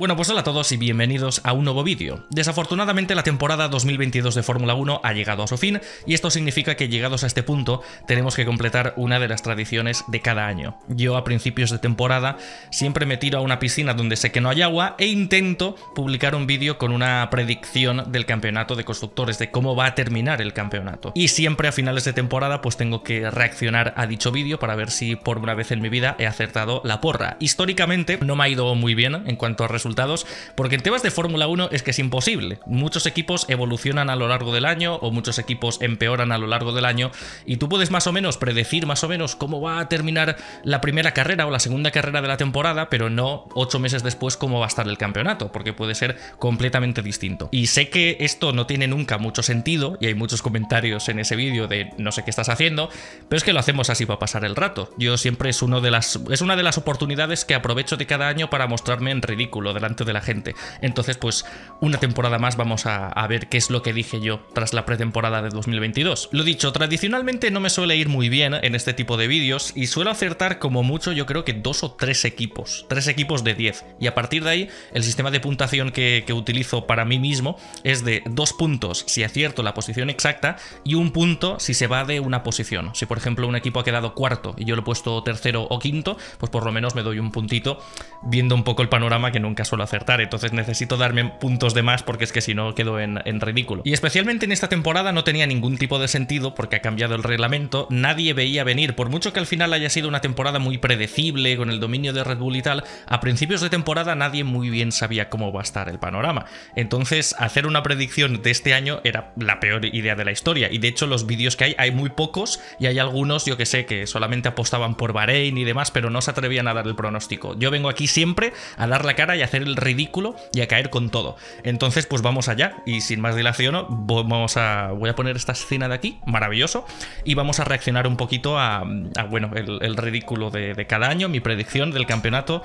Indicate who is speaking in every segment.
Speaker 1: Bueno, pues hola a todos y bienvenidos a un nuevo vídeo. Desafortunadamente la temporada 2022 de Fórmula 1 ha llegado a su fin y esto significa que llegados a este punto tenemos que completar una de las tradiciones de cada año. Yo a principios de temporada siempre me tiro a una piscina donde sé que no hay agua e intento publicar un vídeo con una predicción del campeonato de constructores, de cómo va a terminar el campeonato. Y siempre a finales de temporada pues tengo que reaccionar a dicho vídeo para ver si por una vez en mi vida he acertado la porra. Históricamente no me ha ido muy bien en cuanto a resultados resultados, porque en temas de Fórmula 1 es que es imposible. Muchos equipos evolucionan a lo largo del año o muchos equipos empeoran a lo largo del año y tú puedes más o menos predecir más o menos cómo va a terminar la primera carrera o la segunda carrera de la temporada, pero no ocho meses después cómo va a estar el campeonato, porque puede ser completamente distinto. Y sé que esto no tiene nunca mucho sentido y hay muchos comentarios en ese vídeo de no sé qué estás haciendo, pero es que lo hacemos así para pasar el rato. Yo siempre es, uno de las, es una de las oportunidades que aprovecho de cada año para mostrarme en ridículo delante de la gente. Entonces, pues una temporada más vamos a, ver qué es lo que dije yo tras la pretemporada de 2022. Lo dicho, tradicionalmente no me suele ir muy bien en este tipo de vídeos y suelo acertar como mucho yo creo que dos o tres equipos, tres equipos de 10. Y a partir de ahí, el sistema de puntuación que utilizo para mí mismo es de dos puntos si acierto la posición exacta y un punto si se va de una posición. Si por ejemplo un equipo ha quedado cuarto y yo lo he puesto tercero o quinto, pues por lo menos me doy un puntito viendo un poco el panorama que nunca suelo acertar, entonces necesito darme puntos de más porque es que si no quedo en, ridículo. Y especialmente en esta temporada no tenía ningún tipo de sentido porque ha cambiado el reglamento, nadie veía venir, por mucho que al final haya sido una temporada muy predecible con el dominio de Red Bull y tal, a principios de temporada nadie muy bien sabía cómo va a estar el panorama. Entonces, hacer una predicción de este año era la peor idea de la historia. Y de hecho, los vídeos que hay, hay muy pocos y hay algunos, yo que sé, que solamente apostaban por Bahrein y demás, pero no se atrevían a dar el pronóstico. Yo vengo aquí siempre a dar la cara y a hacer el ridículo y a caer con todo. Entonces, pues vamos allá y sin más dilación, vamos a, voy a poner esta escena de aquí, maravilloso, y vamos a reaccionar un poquito a, bueno, el, ridículo de cada año, mi predicción del campeonato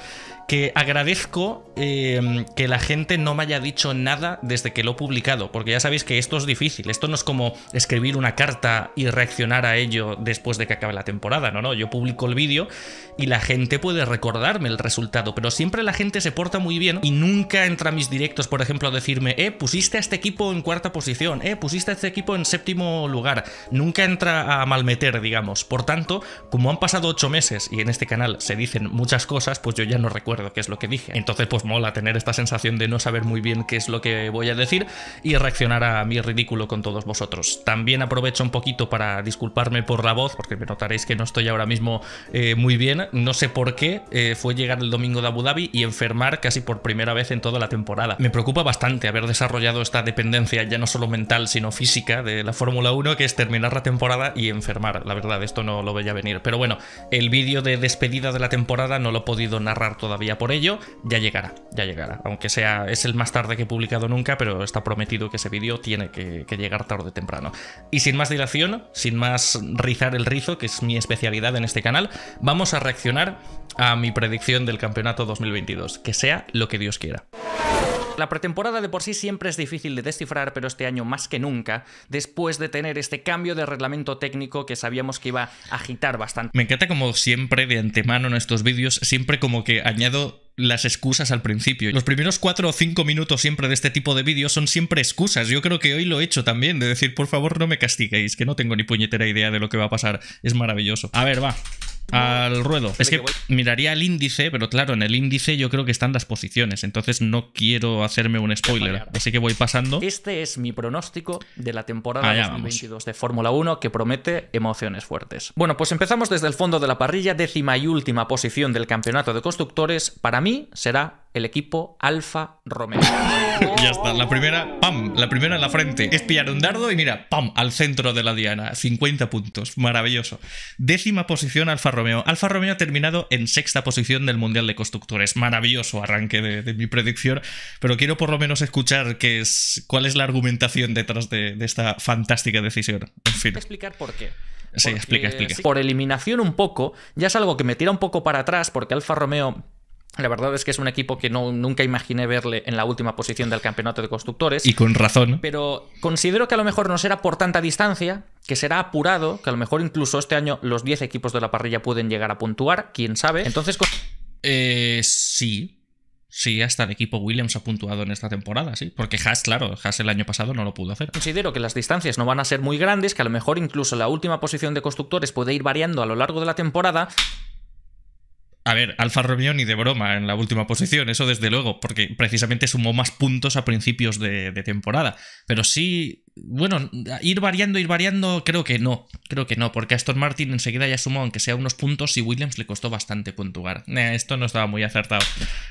Speaker 1: que agradezco em, que la gente no me haya dicho nada desde que lo he publicado, porque ya sabéis que esto es difícil, esto no es como escribir una carta y reaccionar a ello después de que acabe la temporada, no, no, yo publico el vídeo y la gente puede recordarme el resultado, pero siempre la gente se porta muy bien y nunca entra a mis directos, por ejemplo, a decirme, eh, pusiste a este equipo en cuarta posición, eh, pusiste a este equipo en séptimo lugar, nunca entra a malmeter, digamos, por tanto, como han pasado ocho meses y en este canal se dicen muchas cosas, pues yo ya no recuerdo qué es lo que dije. Entonces pues mola tener esta sensación de no saber muy bien qué es lo que voy a decir y reaccionar a mi ridículo con todos vosotros. También aprovecho un poquito para disculparme por la voz, porque me notaréis que no estoy ahora mismo eh, muy bien. No sé por qué eh, fue llegar el domingo de Abu Dhabi y enfermar casi por primera vez en toda la temporada. Me preocupa bastante haber desarrollado esta dependencia ya no solo mental sino física de la Fórmula 1, que es terminar la temporada y enfermar. La verdad, esto no lo veía venir. Pero bueno, el vídeo de despedida de la temporada no lo he podido narrar todavía por ello, ya llegará, ya llegará. Aunque sea, es el más tarde que he publicado nunca, pero está prometido que ese vídeo tiene que, que llegar tarde o temprano. Y sin más dilación, sin más rizar el rizo, que es mi especialidad en este canal, vamos a reaccionar a mi predicción del campeonato 2022. Que sea lo que Dios quiera. La pretemporada de por sí siempre es difícil de descifrar, pero este año más que nunca, después de tener este cambio de reglamento técnico que sabíamos que iba a agitar bastante. Me encanta como siempre de antemano en estos vídeos, siempre como que añado las excusas al principio. Los primeros cuatro o cinco minutos siempre de este tipo de vídeos son siempre excusas. Yo creo que hoy lo he hecho también, de decir, por favor, no me castiguéis, que no tengo ni puñetera idea de lo que va a pasar. Es maravilloso. A ver, va. Al ruedo. Es que miraría el índice, pero claro, en el índice yo creo que están las posiciones, entonces no quiero hacerme un spoiler. Así que voy pasando. Este es mi pronóstico de la temporada 2022 de Fórmula 1 que promete emociones fuertes. Bueno, pues empezamos desde el fondo de la parrilla, décima y última posición del campeonato de constructores. Para mí será el equipo Alfa Romeo. ya está, la primera, ¡pam! La primera en la frente. Es pillar un dardo y mira, ¡pam! Al centro de la diana. 50 puntos, maravilloso. Décima posición Alfa Romeo. Alfa Romeo ha terminado en sexta posición del Mundial de Constructores. Maravilloso arranque de, mi predicción, pero quiero por lo menos escuchar qué es, cuál es la argumentación detrás de, esta fantástica decisión. En fin. Explicar por qué. sí, explica, explica. Por eliminación un poco, ya es algo que me tira un poco para atrás porque Alfa Romeo la verdad es que es un equipo que no, nunca imaginé verle en la última posición del campeonato de constructores. Y con razón. Pero considero que a lo mejor no será por tanta distancia, que será apurado, que a lo mejor incluso este año los 10 equipos de la parrilla pueden llegar a puntuar, quién sabe. Entonces. Eh, sí. Sí, hasta el equipo Williams ha puntuado en esta temporada, sí. Porque Haas, claro, Haas el año pasado no lo pudo hacer. Considero que las distancias no van a ser muy grandes, que a lo mejor incluso la última posición de constructores puede ir variando a lo largo de la temporada. A ver, Alfa Romeo ni de broma en la última posición, eso desde luego, porque precisamente sumó más puntos a principios de, temporada. Pero sí, bueno, ir variando, ir variando, creo que no, creo que no, porque Aston Martin enseguida ya sumó, aunque sea unos puntos, y Williams le costó bastante puntuar. Eh, esto no estaba muy acertado.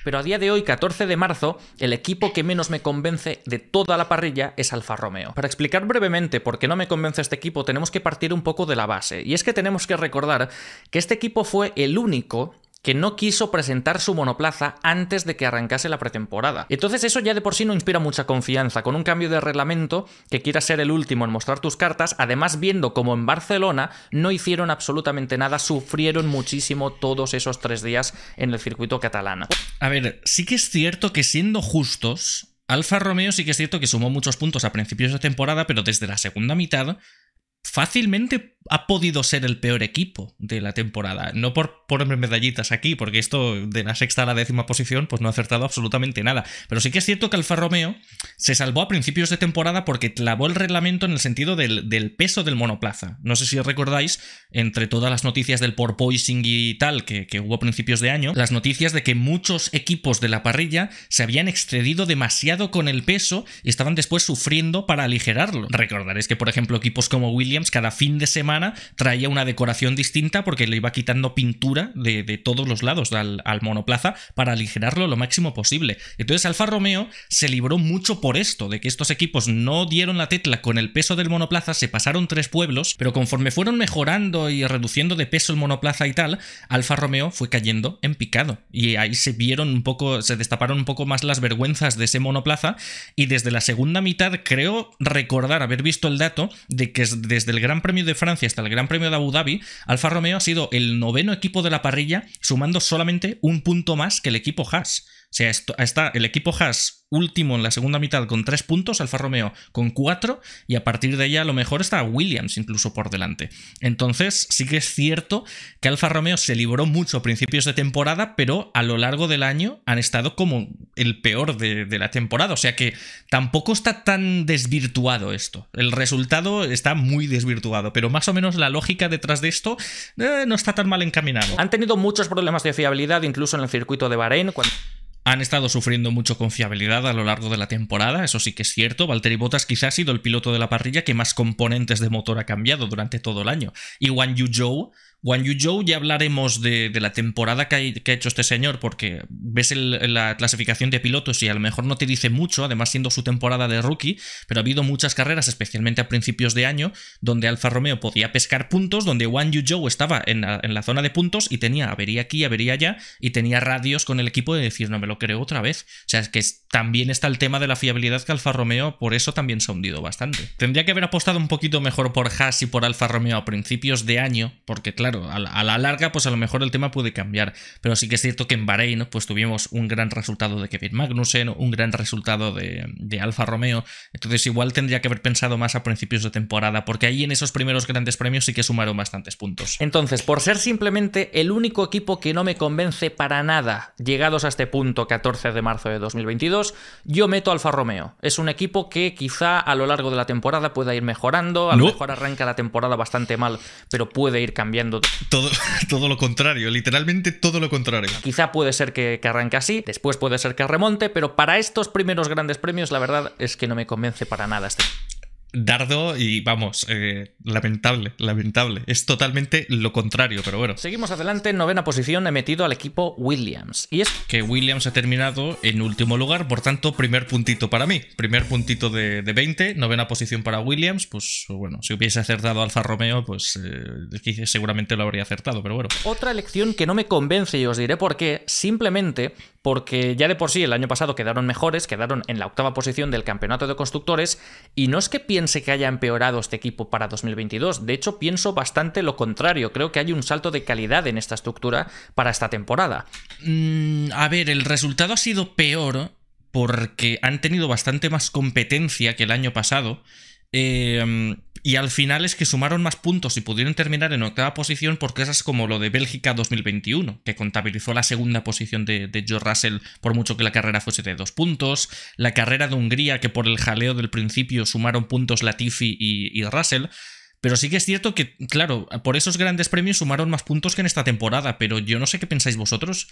Speaker 1: Pero a día de hoy, 14 de marzo, el equipo que menos me convence de toda la parrilla es Alfa Romeo. Para explicar brevemente por qué no me convence este equipo, tenemos que partir un poco de la base, y es que tenemos que recordar que este equipo fue el único que no quiso presentar su monoplaza antes de que arrancase la pretemporada. Entonces eso ya de por sí no inspira mucha confianza, con un cambio de reglamento que quiera ser el último en mostrar tus cartas, además viendo como en Barcelona no hicieron absolutamente nada, sufrieron muchísimo todos esos tres días en el circuito catalán. A ver, sí que es cierto que siendo justos, Alfa Romeo sí que es cierto que sumó muchos puntos a principios de temporada, pero desde la segunda mitad fácilmente ha podido ser el peor equipo de la temporada. No por ponerme medallitas aquí, porque esto de la sexta a la décima posición, pues no ha acertado absolutamente nada. Pero sí que es cierto que Alfa Romeo se salvó a principios de temporada porque clavó el reglamento en el sentido del, peso del monoplaza. No sé si os recordáis, entre todas las noticias del porpoising y tal que, hubo a principios de año, las noticias de que muchos equipos de la parrilla se habían excedido demasiado con el peso y estaban después sufriendo para aligerarlo. Recordaréis que, por ejemplo, equipos como William cada fin de semana traía una decoración distinta porque le iba quitando pintura de, todos los lados al, monoplaza para aligerarlo lo máximo posible. Entonces Alfa Romeo se libró mucho por esto, de que estos equipos no dieron la tetla con el peso del monoplaza, se pasaron tres pueblos, pero conforme fueron mejorando y reduciendo de peso el monoplaza y tal, Alfa Romeo fue cayendo en picado. Y ahí se vieron un poco, se destaparon un poco más las vergüenzas de ese monoplaza y desde la segunda mitad creo recordar haber visto el dato de que desde desde el Gran Premio de Francia hasta el Gran Premio de Abu Dhabi, Alfa Romeo ha sido el noveno equipo de la parrilla, sumando solamente un punto más que el equipo Haas sea, está el equipo Haas último en la segunda mitad con tres puntos, Alfa Romeo con cuatro, y a partir de ella a lo mejor está Williams incluso por delante. Entonces, sí que es cierto que Alfa Romeo se libró mucho a principios de temporada, pero a lo largo del año han estado como el peor de, la temporada. O sea que tampoco está tan desvirtuado esto. El resultado está muy desvirtuado, pero más o menos la lógica detrás de esto eh, no está tan mal encaminado. Han tenido muchos problemas de fiabilidad, incluso en el circuito de Bahrein. Cuando... Han estado sufriendo mucho confiabilidad a lo largo de la temporada, eso sí que es cierto. Valtteri Bottas quizás ha sido el piloto de la parrilla que más componentes de motor ha cambiado durante todo el año. Y Wang Yu Zhou Wan Yu Zhou ya hablaremos de, la temporada que, ha hecho este señor, porque ves la clasificación de pilotos y a lo mejor no te dice mucho, además siendo su temporada de rookie, pero ha habido muchas carreras, especialmente a principios de año, donde Alfa Romeo podía pescar puntos, donde Wan Yu Zhou estaba en la, zona de puntos y tenía avería aquí, avería allá, y tenía radios con el equipo de decir, no me lo creo otra vez. O sea, es que también está el tema de la fiabilidad que Alfa Romeo por eso también se ha hundido bastante. Tendría que haber apostado un poquito mejor por Haas y por Alfa Romeo a principios de año, porque claro, a la, larga, pues a lo mejor el tema puede cambiar. Pero sí que es cierto que en Bahrein, pues tuvimos un gran resultado de Kevin Magnussen, un gran resultado de, Alfa Romeo. Entonces, igual tendría que haber pensado más a principios de temporada, porque ahí en esos primeros grandes premios sí que sumaron bastantes puntos. Entonces, por ser simplemente el único equipo que no me convence para nada, llegados a este punto, 14 de marzo de 2022, yo meto Alfa Romeo. Es un equipo que quizá a lo largo de la temporada pueda ir mejorando, a lo mejor arranca la temporada bastante mal, pero puede ir cambiando todo, todo lo contrario, literalmente todo lo contrario. Quizá puede ser que, que arranque así, después puede ser que remonte, pero para estos primeros grandes premios la verdad es que no me convence para nada este dardo y vamos, eh, lamentable, lamentable. Es totalmente lo contrario, pero bueno. Seguimos adelante, novena posición he metido al equipo Williams. Y es que Williams ha terminado en último lugar, por tanto, primer puntito para mí. Primer puntito de, 20, novena posición para Williams. Pues bueno, si hubiese acertado Alfa Romeo, pues eh, seguramente lo habría acertado, pero bueno. Otra elección que no me convence y os diré por qué, simplemente porque ya de por sí el año pasado quedaron mejores, quedaron en la octava posición del campeonato de constructores y no es que que haya empeorado este equipo para 2022. De hecho, pienso bastante lo contrario. Creo que hay un salto de calidad en esta estructura para esta temporada. Mm, a ver, el resultado ha sido peor porque han tenido bastante más competencia que el año pasado. Eh, y al final es que sumaron más puntos y pudieron terminar en octava posición por cosas como lo de Bélgica 2021, que contabilizó la segunda posición de, de Russell por mucho que la carrera fuese de dos puntos, la carrera de Hungría que por el jaleo del principio sumaron puntos Latifi y, y Russell. Pero sí que es cierto que, claro, por esos grandes premios sumaron más puntos que en esta temporada, pero yo no sé qué pensáis vosotros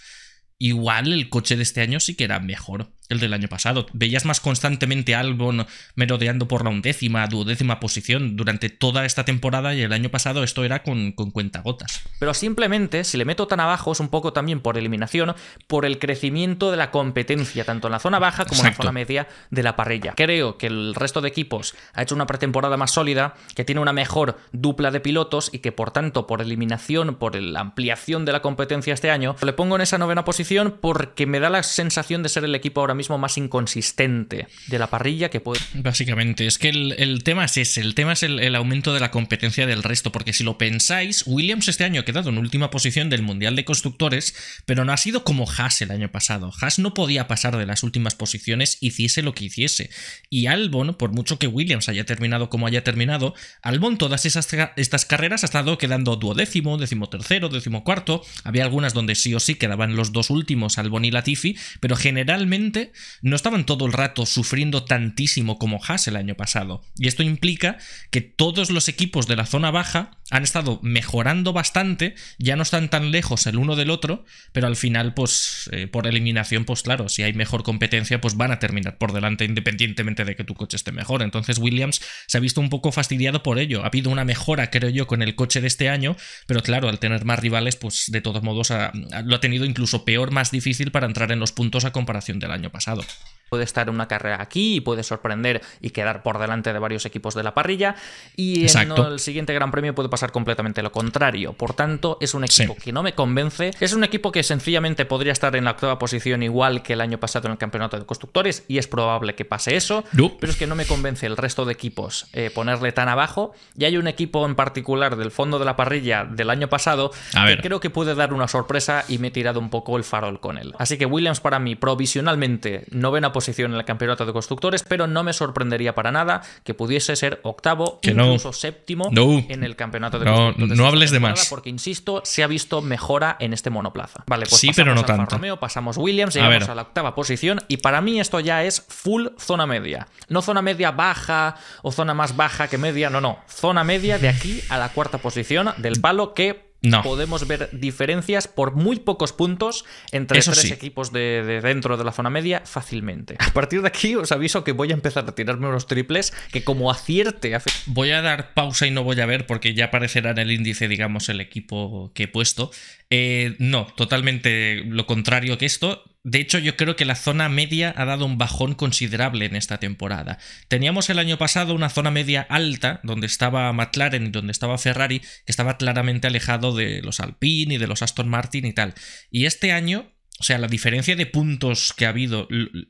Speaker 1: igual el coche de este año sí que era mejor el del año pasado. Veías más constantemente a Albon merodeando por la undécima, duodécima posición durante toda esta temporada y el año pasado esto era con, con cuentagotas. Pero simplemente, si le meto tan abajo, es un poco también por eliminación, por el crecimiento de la competencia, tanto en la zona baja como en la zona media de la parrilla. Creo que el resto de equipos ha hecho una pretemporada más sólida, que tiene una mejor dupla de pilotos y que por tanto, por eliminación, por la ampliación de la competencia este año, le pongo en esa novena posición porque me da la sensación de ser el equipo ahora mismo más inconsistente de la parrilla que puede. Básicamente, es que el, tema es ese, el tema es el, aumento de la competencia del resto, porque si lo pensáis, Williams este año ha quedado en última posición del Mundial de Constructores, pero no ha sido como Haas el año pasado. Haas no podía pasar de las últimas posiciones, hiciese lo que hiciese. Y Albon, por mucho que Williams haya terminado como haya terminado, Albon todas esas, estas carreras ha estado quedando duodécimo, décimo tercero, décimo cuarto, había algunas donde sí o sí quedaban los dos últimos, al y Latifi, pero generalmente no estaban todo el rato sufriendo tantísimo como Haas el año pasado. Y esto implica que todos los equipos de la zona baja han estado mejorando bastante, ya no están tan lejos el uno del otro, pero al final, pues eh, por eliminación, pues claro, si hay mejor competencia, pues van a terminar por delante independientemente de que tu coche esté mejor. Entonces Williams se ha visto un poco fastidiado por ello. Ha habido una mejora, creo yo, con el coche de este año, pero claro, al tener más rivales, pues de todos modos lo ha tenido incluso peor, más difícil para entrar en los puntos a comparación del año pasado puede estar una carrera aquí y puede sorprender y quedar por delante de varios equipos de la parrilla. Y en el siguiente Gran Premio puede pasar completamente lo contrario. Por tanto, es un equipo que no me convence. Es un equipo que sencillamente podría estar en la octava posición igual que el año pasado en el campeonato de constructores y es probable que pase eso. Pero es que no me convence el resto de equipos eh, ponerle tan abajo. Y hay un equipo en particular del fondo de la parrilla del año pasado que creo que puede dar una sorpresa y me he tirado un poco el farol con él. Así que Williams para mí provisionalmente no ve novena posición en el campeonato de constructores, pero no me sorprendería para nada que pudiese ser octavo, que incluso séptimo en el campeonato no, no hables de más. Porque, insisto, se ha visto mejora en este monoplaza. Vale, pues sí, pero no tanto. Romeo, pasamos Williams, llegamos a, la octava posición y para mí esto ya es full zona media. No zona media baja o zona más baja que media, no, no. Zona media de aquí a la cuarta posición del palo que Podemos ver diferencias por muy pocos puntos entre tres equipos de, dentro de la zona media fácilmente. A partir de aquí os aviso que voy a empezar a tirarme unos triples que como acierte... Voy a dar pausa y no voy a ver porque ya aparecerá en el índice, digamos, el equipo que he puesto. Eh, no, totalmente lo contrario que esto. De hecho, yo creo que la zona media ha dado un bajón considerable en esta temporada. Teníamos el año pasado una zona media alta, donde estaba McLaren y donde estaba Ferrari, que estaba claramente alejado de los Alpine y de los Aston Martin y tal. Y este año, o sea, la diferencia de puntos que ha habido,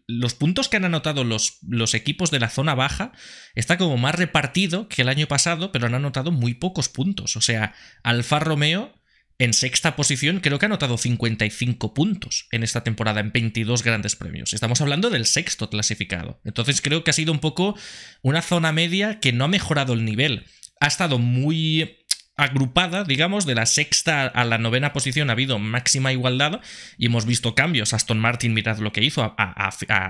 Speaker 1: los puntos que han anotado los, los equipos de la zona baja, está como más repartido que el año pasado, pero han anotado muy pocos puntos. O sea, Alfa Romeo en sexta posición, creo que ha anotado 55 puntos en esta temporada, en 22 grandes premios. Estamos hablando del sexto clasificado. Entonces creo que ha sido un poco una zona media que no ha mejorado el nivel. Ha estado muy agrupada, digamos, de la sexta a la novena posición ha habido máxima igualdad y hemos visto cambios. Aston Martin, mirad lo que hizo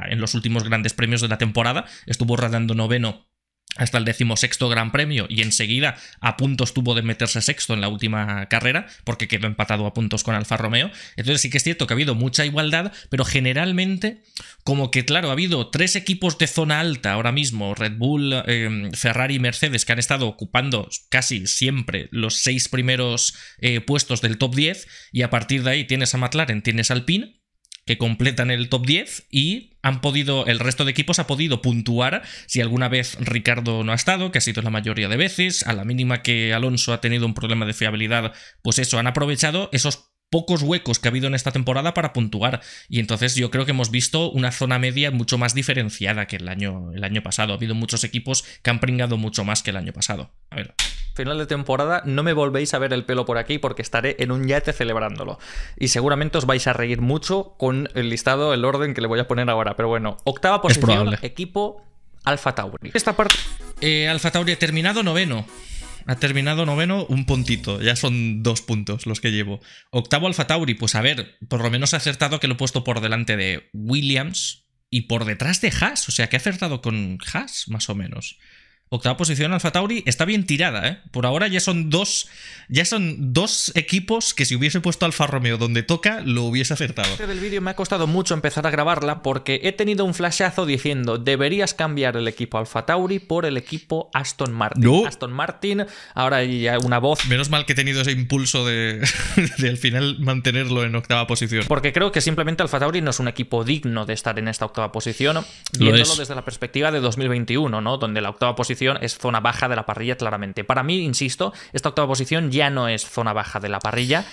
Speaker 1: en los últimos grandes premios de la temporada, estuvo rodando noveno hasta el decimosexto Gran Premio y enseguida a puntos tuvo de meterse sexto en la última carrera porque quedó empatado a puntos con Alfa Romeo. Entonces sí que es cierto que ha habido mucha igualdad, pero generalmente como que claro, ha habido tres equipos de zona alta ahora mismo, Red Bull, em, Ferrari y Mercedes, que han estado ocupando casi siempre los seis primeros eh, puestos del top 10 y a partir de ahí tienes a McLaren, tienes al Alpine que completan el top 10 y han podido, el resto de equipos ha podido puntuar si alguna vez Ricardo no ha estado, que ha sido la mayoría de veces, a la mínima que Alonso ha tenido un problema de fiabilidad, pues eso, han aprovechado esos pocos huecos que ha habido en esta temporada para puntuar. Y entonces yo creo que hemos visto una zona media mucho más diferenciada que el año, el año pasado. Ha habido muchos equipos que han pringado mucho más que el año pasado. A ver. Final de temporada, no me volvéis a ver el pelo por aquí porque estaré en un yate celebrándolo. Y seguramente os vais a reír mucho con el listado, el orden que le voy a poner ahora. Pero bueno, octava posición, equipo Alfa Tauri. Esta parte. Eh, Alfa Tauri terminado noveno. Ha terminado noveno, un puntito. Ya son dos puntos los que llevo. Octavo Alfa Tauri, pues a ver, por lo menos ha acertado que lo he puesto por delante de Williams y por detrás de Haas. O sea, que ha acertado con Haas, más o menos. Octava posición, Alfa Tauri, está bien tirada, ¿eh? Por ahora ya son dos. Ya son dos equipos que si hubiese puesto Alfa Romeo donde toca, lo hubiese acertado. Este el vídeo me ha costado mucho empezar a grabarla porque he tenido un flashazo diciendo: deberías cambiar el equipo Alfa Tauri por el equipo Aston Martin. Aston Martin, ahora hay ya una voz. Menos mal que he tenido ese impulso de, de al final mantenerlo en octava posición. Porque creo que simplemente Alfa Tauri no es un equipo digno de estar en esta octava posición, viéndolo desde la perspectiva de 2021, ¿no? Donde la octava posición es zona baja de la parrilla claramente. Para mí, insisto, esta octava posición ya no es zona baja de la parrilla.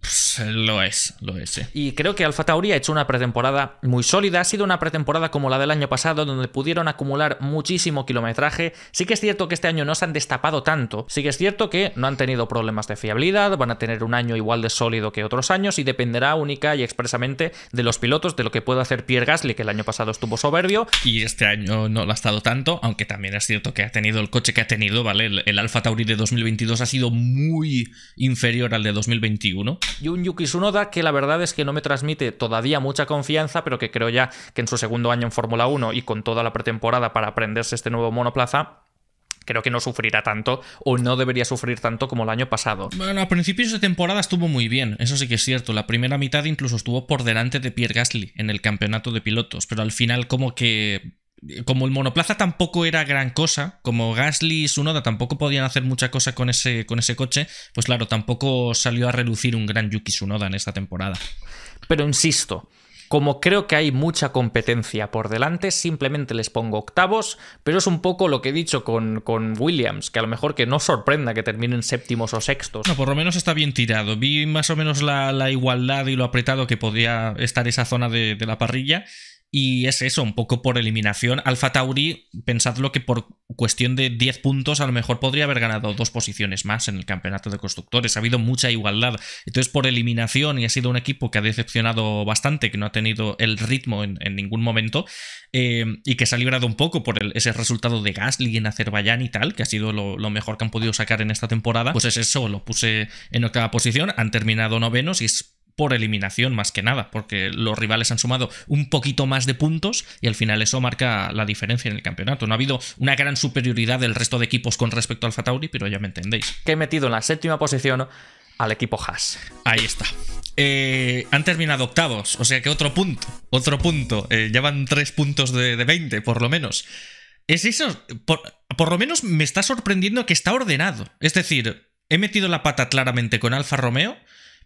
Speaker 1: Pues, lo es, lo es. Y creo que Alfa Tauri ha hecho una pretemporada muy sólida. Ha sido una pretemporada como la del año pasado, donde pudieron acumular muchísimo kilometraje. Sí que es cierto que este año no se han destapado tanto. Sí que es cierto que no han tenido problemas de fiabilidad. Van a tener un año igual de sólido que otros años y dependerá única y expresamente de los pilotos, de lo que pueda hacer Pierre Gasly, que el año pasado estuvo soberbio. Y este año no lo ha estado tanto, aunque también es cierto que ha tenido el coche que ha tenido, ¿vale? El, el Alfa Tauri de 2022 ha sido muy inferior al de 2021 y un Yuki Tsunoda que la verdad es que no me transmite todavía mucha confianza, pero que creo ya que en su segundo año en Fórmula 1 y con toda la pretemporada para aprenderse este nuevo monoplaza, creo que no sufrirá tanto o no debería sufrir tanto como el año pasado. Bueno, a principios de temporada estuvo muy bien, eso sí que es cierto. La primera mitad incluso estuvo por delante de Pierre Gasly en el campeonato de pilotos, pero al final como que como el monoplaza tampoco era gran cosa, como Gasly y Sunoda tampoco podían hacer mucha cosa con ese, con ese coche, pues claro, tampoco salió a relucir un gran Yuki Sunoda en esta temporada. Pero insisto, como creo que hay mucha competencia por delante, simplemente les pongo octavos, pero es un poco lo que he dicho con, con, Williams, que a lo mejor que no sorprenda que terminen séptimos o sextos. No, por lo menos está bien tirado. Vi más o menos la, igualdad y lo apretado que podía estar esa zona de, de la parrilla y es eso, un poco por eliminación. Alfa Tauri, pensadlo que por cuestión de 10 puntos a lo mejor podría haber ganado dos posiciones más en el campeonato de constructores. Ha habido mucha igualdad. Entonces, por eliminación, y ha sido un equipo que ha decepcionado bastante, que no ha tenido el ritmo en, ningún momento, eh, y que se ha librado un poco por ese resultado de Gasly en Azerbaiyán y tal, que ha sido lo, lo, mejor que han podido sacar en esta temporada. Pues es eso, lo puse en octava posición, han terminado novenos y es por eliminación más que nada, porque los rivales han sumado un poquito más de puntos y al final eso marca la diferencia en el campeonato. No ha habido una gran superioridad del resto de equipos con respecto al Fatauri, pero ya me entendéis. Que he metido en la séptima posición al equipo Haas. Ahí está. Eh, han terminado octavos, o sea que otro punto, otro punto. llevan eh, tres puntos de, 20, por lo menos. Es eso, por, por lo menos me está sorprendiendo que está ordenado. Es decir, he metido la pata claramente con Alfa Romeo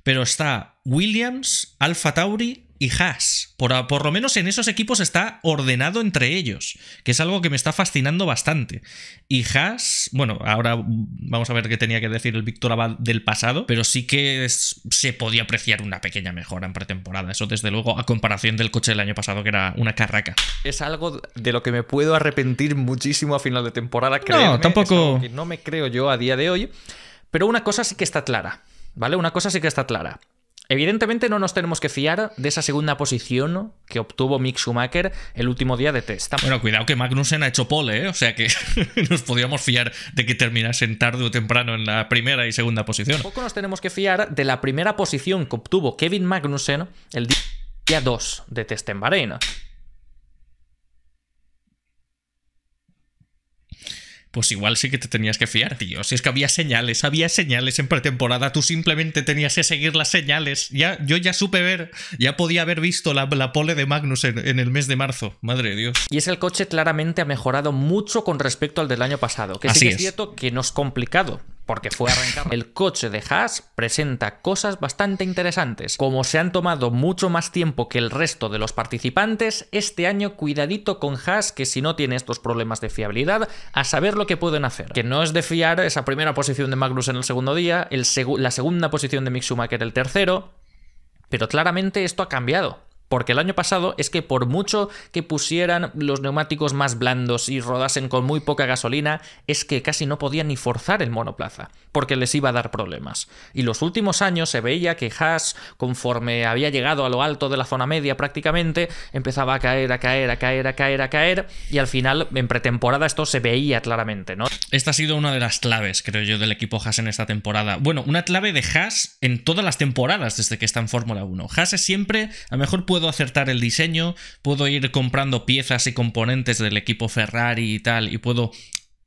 Speaker 1: pero está Williams, Alfa Tauri y Haas. Por, lo menos en esos equipos está ordenado entre ellos, que es algo que me está fascinando bastante. Y Haas, bueno, ahora vamos a ver qué tenía que decir el Víctor Abad del pasado, pero sí que se podía apreciar una pequeña mejora en pretemporada. Eso, desde luego, a comparación del coche del año pasado, que era una carraca. Es algo de lo que me puedo arrepentir muchísimo a final de temporada, creo. No, tampoco. No me creo yo a día de hoy. Pero una cosa sí que está clara. ¿Vale? Una cosa sí que está clara. Evidentemente no nos tenemos que fiar de esa segunda posición que obtuvo Mick Schumacher el último día de test. Bueno, cuidado que Magnussen ha hecho pole, ¿eh? o sea que nos podíamos fiar de que terminasen tarde o temprano en la primera y segunda posición. Tampoco nos tenemos que fiar de la primera posición que obtuvo Kevin Magnussen el día 2 de test en Bahrein. pues igual sí que te tenías que fiar, tío. Si es que había señales, había señales en pretemporada, tú simplemente tenías que seguir las señales. Ya, yo ya supe ver, ya podía haber visto la, pole de Magnus en, el mes de marzo, madre de Dios. Y es el coche claramente ha mejorado mucho con respecto al del año pasado, que sí que es, es cierto que no es complicado porque fue El coche de Haas presenta cosas bastante interesantes. Como se han tomado mucho más tiempo que el resto de los participantes, este año cuidadito con Haas, que si no tiene estos problemas de fiabilidad, a saber lo que pueden hacer. Que no es de fiar esa primera posición de Magnus en el segundo día, el la segunda posición de Mick Schumacher el tercero, pero claramente esto ha cambiado. Porque el año pasado es que por mucho que pusieran los neumáticos más blandos y rodasen con muy poca gasolina, es que casi no podían ni forzar el monoplaza, porque les iba a dar problemas. Y los últimos años se veía que Haas, conforme había llegado a lo alto de la zona media prácticamente, empezaba a caer, a caer, a caer, a caer, a caer, y al final en pretemporada esto se veía claramente, ¿no? Esta ha sido una de las claves, creo yo, del equipo Haas en esta temporada. Bueno, una clave de Haas en todas las temporadas desde que está en Fórmula 1. Haas es siempre, a lo mejor puede puedo acertar el diseño, puedo ir comprando piezas y componentes del equipo Ferrari y tal, y puedo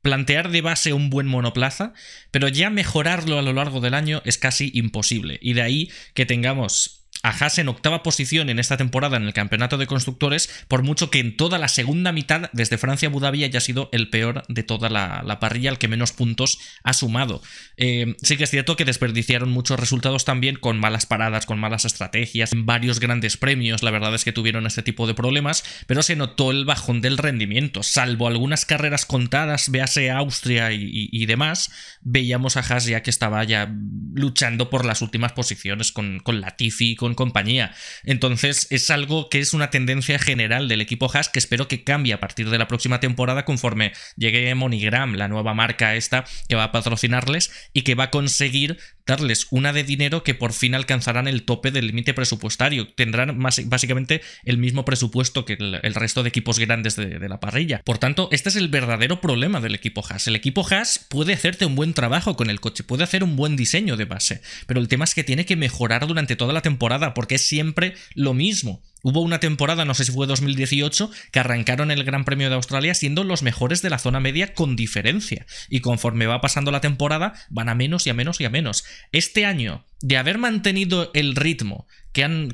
Speaker 1: plantear de base un buen monoplaza, pero ya mejorarlo a lo largo del año es casi imposible. Y de ahí que tengamos a Haas en octava posición en esta temporada en el campeonato de constructores, por mucho que en toda la segunda mitad, desde Francia a Abu haya sido el peor de toda la, parrilla, el que menos puntos ha sumado. Eh, sí que es cierto que desperdiciaron muchos resultados también con malas paradas, con malas estrategias, en varios grandes premios, la verdad es que tuvieron este tipo de problemas, pero se notó el bajón del rendimiento, salvo algunas carreras contadas, véase Austria y, demás, veíamos a Haas ya que estaba ya luchando por las últimas posiciones con, con Latifi, con compañía. Entonces es algo que es una tendencia general del equipo Haas que espero que cambie a partir de la próxima temporada conforme llegue monogram la nueva marca esta que va a patrocinarles y que va a conseguir darles una de dinero que por fin alcanzarán el tope del límite presupuestario. Tendrán más, básicamente el mismo presupuesto que el, resto de equipos grandes de, de, la parrilla. Por tanto, este es el verdadero problema del equipo Haas. El equipo Haas puede hacerte un buen trabajo con el coche, puede hacer un buen diseño de base, pero el tema es que tiene que mejorar durante toda la temporada porque es siempre lo mismo. Hubo una temporada, no sé si fue 2018, que arrancaron el Gran Premio de Australia siendo los mejores de la zona media con diferencia. Y conforme va pasando la temporada, van a menos y a menos y a menos. Este año, de haber mantenido el ritmo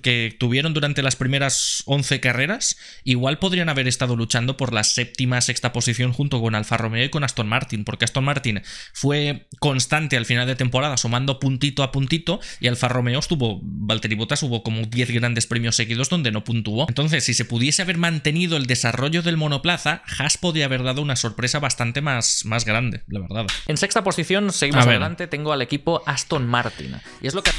Speaker 1: que, tuvieron durante las primeras 11 carreras, igual podrían haber estado luchando por la séptima, sexta posición junto con Alfa Romeo y con Aston Martin, porque Aston Martin fue constante al final de temporada, sumando puntito a puntito, y Alfa Romeo estuvo, Valtteri Bottas hubo como 10 grandes premios seguidos donde no puntuó. Entonces, si se pudiese haber mantenido el desarrollo del monoplaza, Haas podría haber dado una sorpresa bastante más, más grande, la verdad. En sexta posición, seguimos adelante, tengo al equipo Aston Martin. Y es lo que...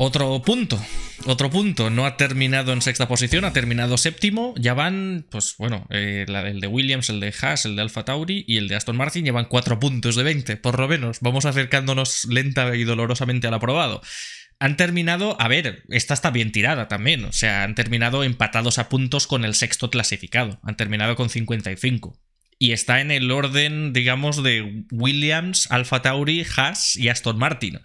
Speaker 1: Otro punto, otro punto, no ha terminado en sexta posición, ha terminado séptimo, ya van, pues bueno, eh, el de Williams, el de Haas, el de Alfa Tauri y el de Aston Martin llevan cuatro puntos de 20, por lo menos, vamos acercándonos lenta y dolorosamente al aprobado. Han terminado, a ver, esta está bien tirada también, o sea, han terminado empatados a puntos con el sexto clasificado, han terminado con 55. Y está en el orden, digamos, de Williams, Alfa Tauri, Haas y Aston Martin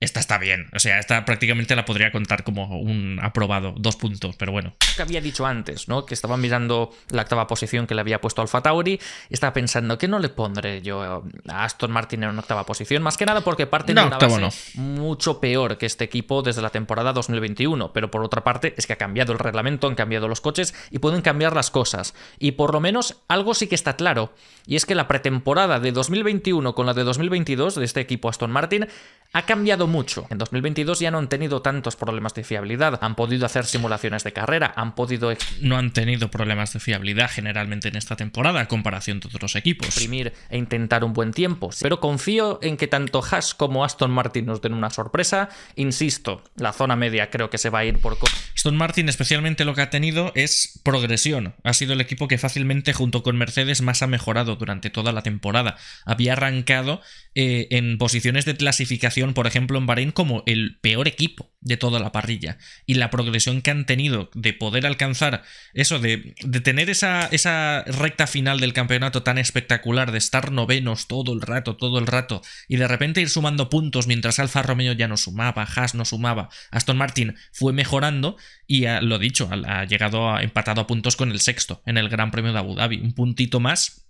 Speaker 1: esta está bien. O sea, esta prácticamente la podría contar como un aprobado, dos puntos, pero bueno. Que había dicho antes, ¿no? Que estaba mirando la octava posición que le había puesto al Tauri. Estaba pensando, que no le pondré yo a Aston Martin en una octava posición? Más que nada porque parte de una base no. mucho peor que este equipo desde la temporada 2021. Pero por otra parte, es que ha cambiado el reglamento, han cambiado los coches y pueden cambiar las cosas. Y por lo menos algo sí que está claro. Y es que la pretemporada de 2021 con la de 2022 de este equipo Aston Martin ha cambiado mucho. En 2022 ya no han tenido tantos problemas de fiabilidad, han podido hacer simulaciones de carrera, han podido... No han tenido problemas de fiabilidad generalmente en esta temporada a comparación de otros equipos. Imprimir e intentar un buen tiempo. Pero confío en que tanto Haas como Aston Martin nos den una sorpresa. Insisto, la zona media creo que se va a ir por... Aston Martin especialmente lo que ha tenido es progresión. Ha sido el equipo que fácilmente junto con Mercedes más ha mejorado durante toda la temporada. Había arrancado eh, en posiciones de clasificación, por ejemplo, en Bahrein como el peor equipo de toda la parrilla. Y la progresión que han tenido de poder alcanzar eso, de, tener esa, esa recta final del campeonato tan espectacular, de estar novenos todo el rato, todo el rato, y de repente ir sumando puntos mientras Alfa Romeo ya no sumaba, Haas no sumaba, Aston Martin fue mejorando, y lo dicho, ha, llegado a, empatado a puntos con el sexto en el Gran Premio de Abu Dhabi. Un puntito más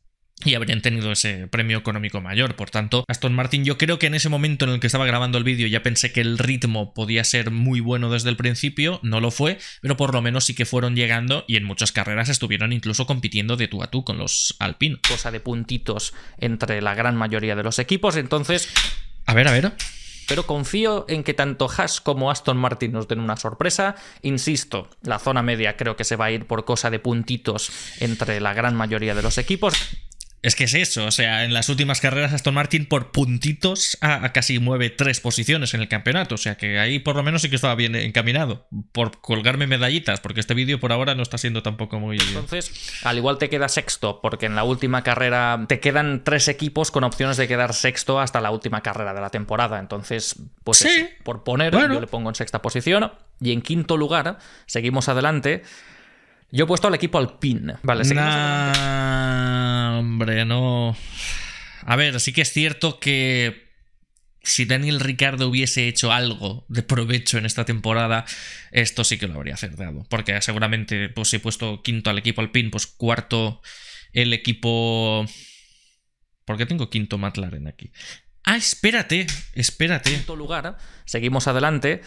Speaker 1: y habrían tenido ese premio económico mayor. Por tanto, Aston Martin, yo creo que en ese momento en el que estaba grabando el vídeo ya pensé que el ritmo podía ser muy bueno desde el principio, no lo fue, pero por lo menos sí que fueron llegando y en muchas carreras estuvieron incluso compitiendo de tú a tú con los Alpine. Cosa de puntitos entre la gran mayoría de los equipos, entonces... A ver, a ver pero confío en que tanto Haas como Aston Martin nos den una sorpresa. Insisto, la zona media creo que se va a ir por cosa de puntitos entre la gran mayoría de los equipos. Es que es eso, o sea, en las últimas carreras Aston Martin por puntitos a, casi mueve tres posiciones en el campeonato, o sea que ahí por lo menos sí que estaba bien encaminado, por colgarme medallitas, porque este vídeo por ahora no está siendo tampoco muy... Entonces, al igual te queda sexto, porque en la última carrera te quedan tres equipos con opciones de quedar sexto hasta la última carrera de la temporada, entonces, pues por poner, yo le pongo en sexta posición y en quinto lugar, seguimos adelante. Yo he puesto al equipo al PIN. Vale, seguimos. hombre, no. A ver, sí que es cierto que si Daniel Ricardo hubiese hecho algo de provecho en esta temporada, esto sí que lo habría acertado. Porque seguramente, pues si he puesto quinto al equipo al PIN, pues cuarto el equipo. ¿Por qué tengo quinto McLaren aquí? Ah, espérate, espérate. Quinto lugar, seguimos adelante.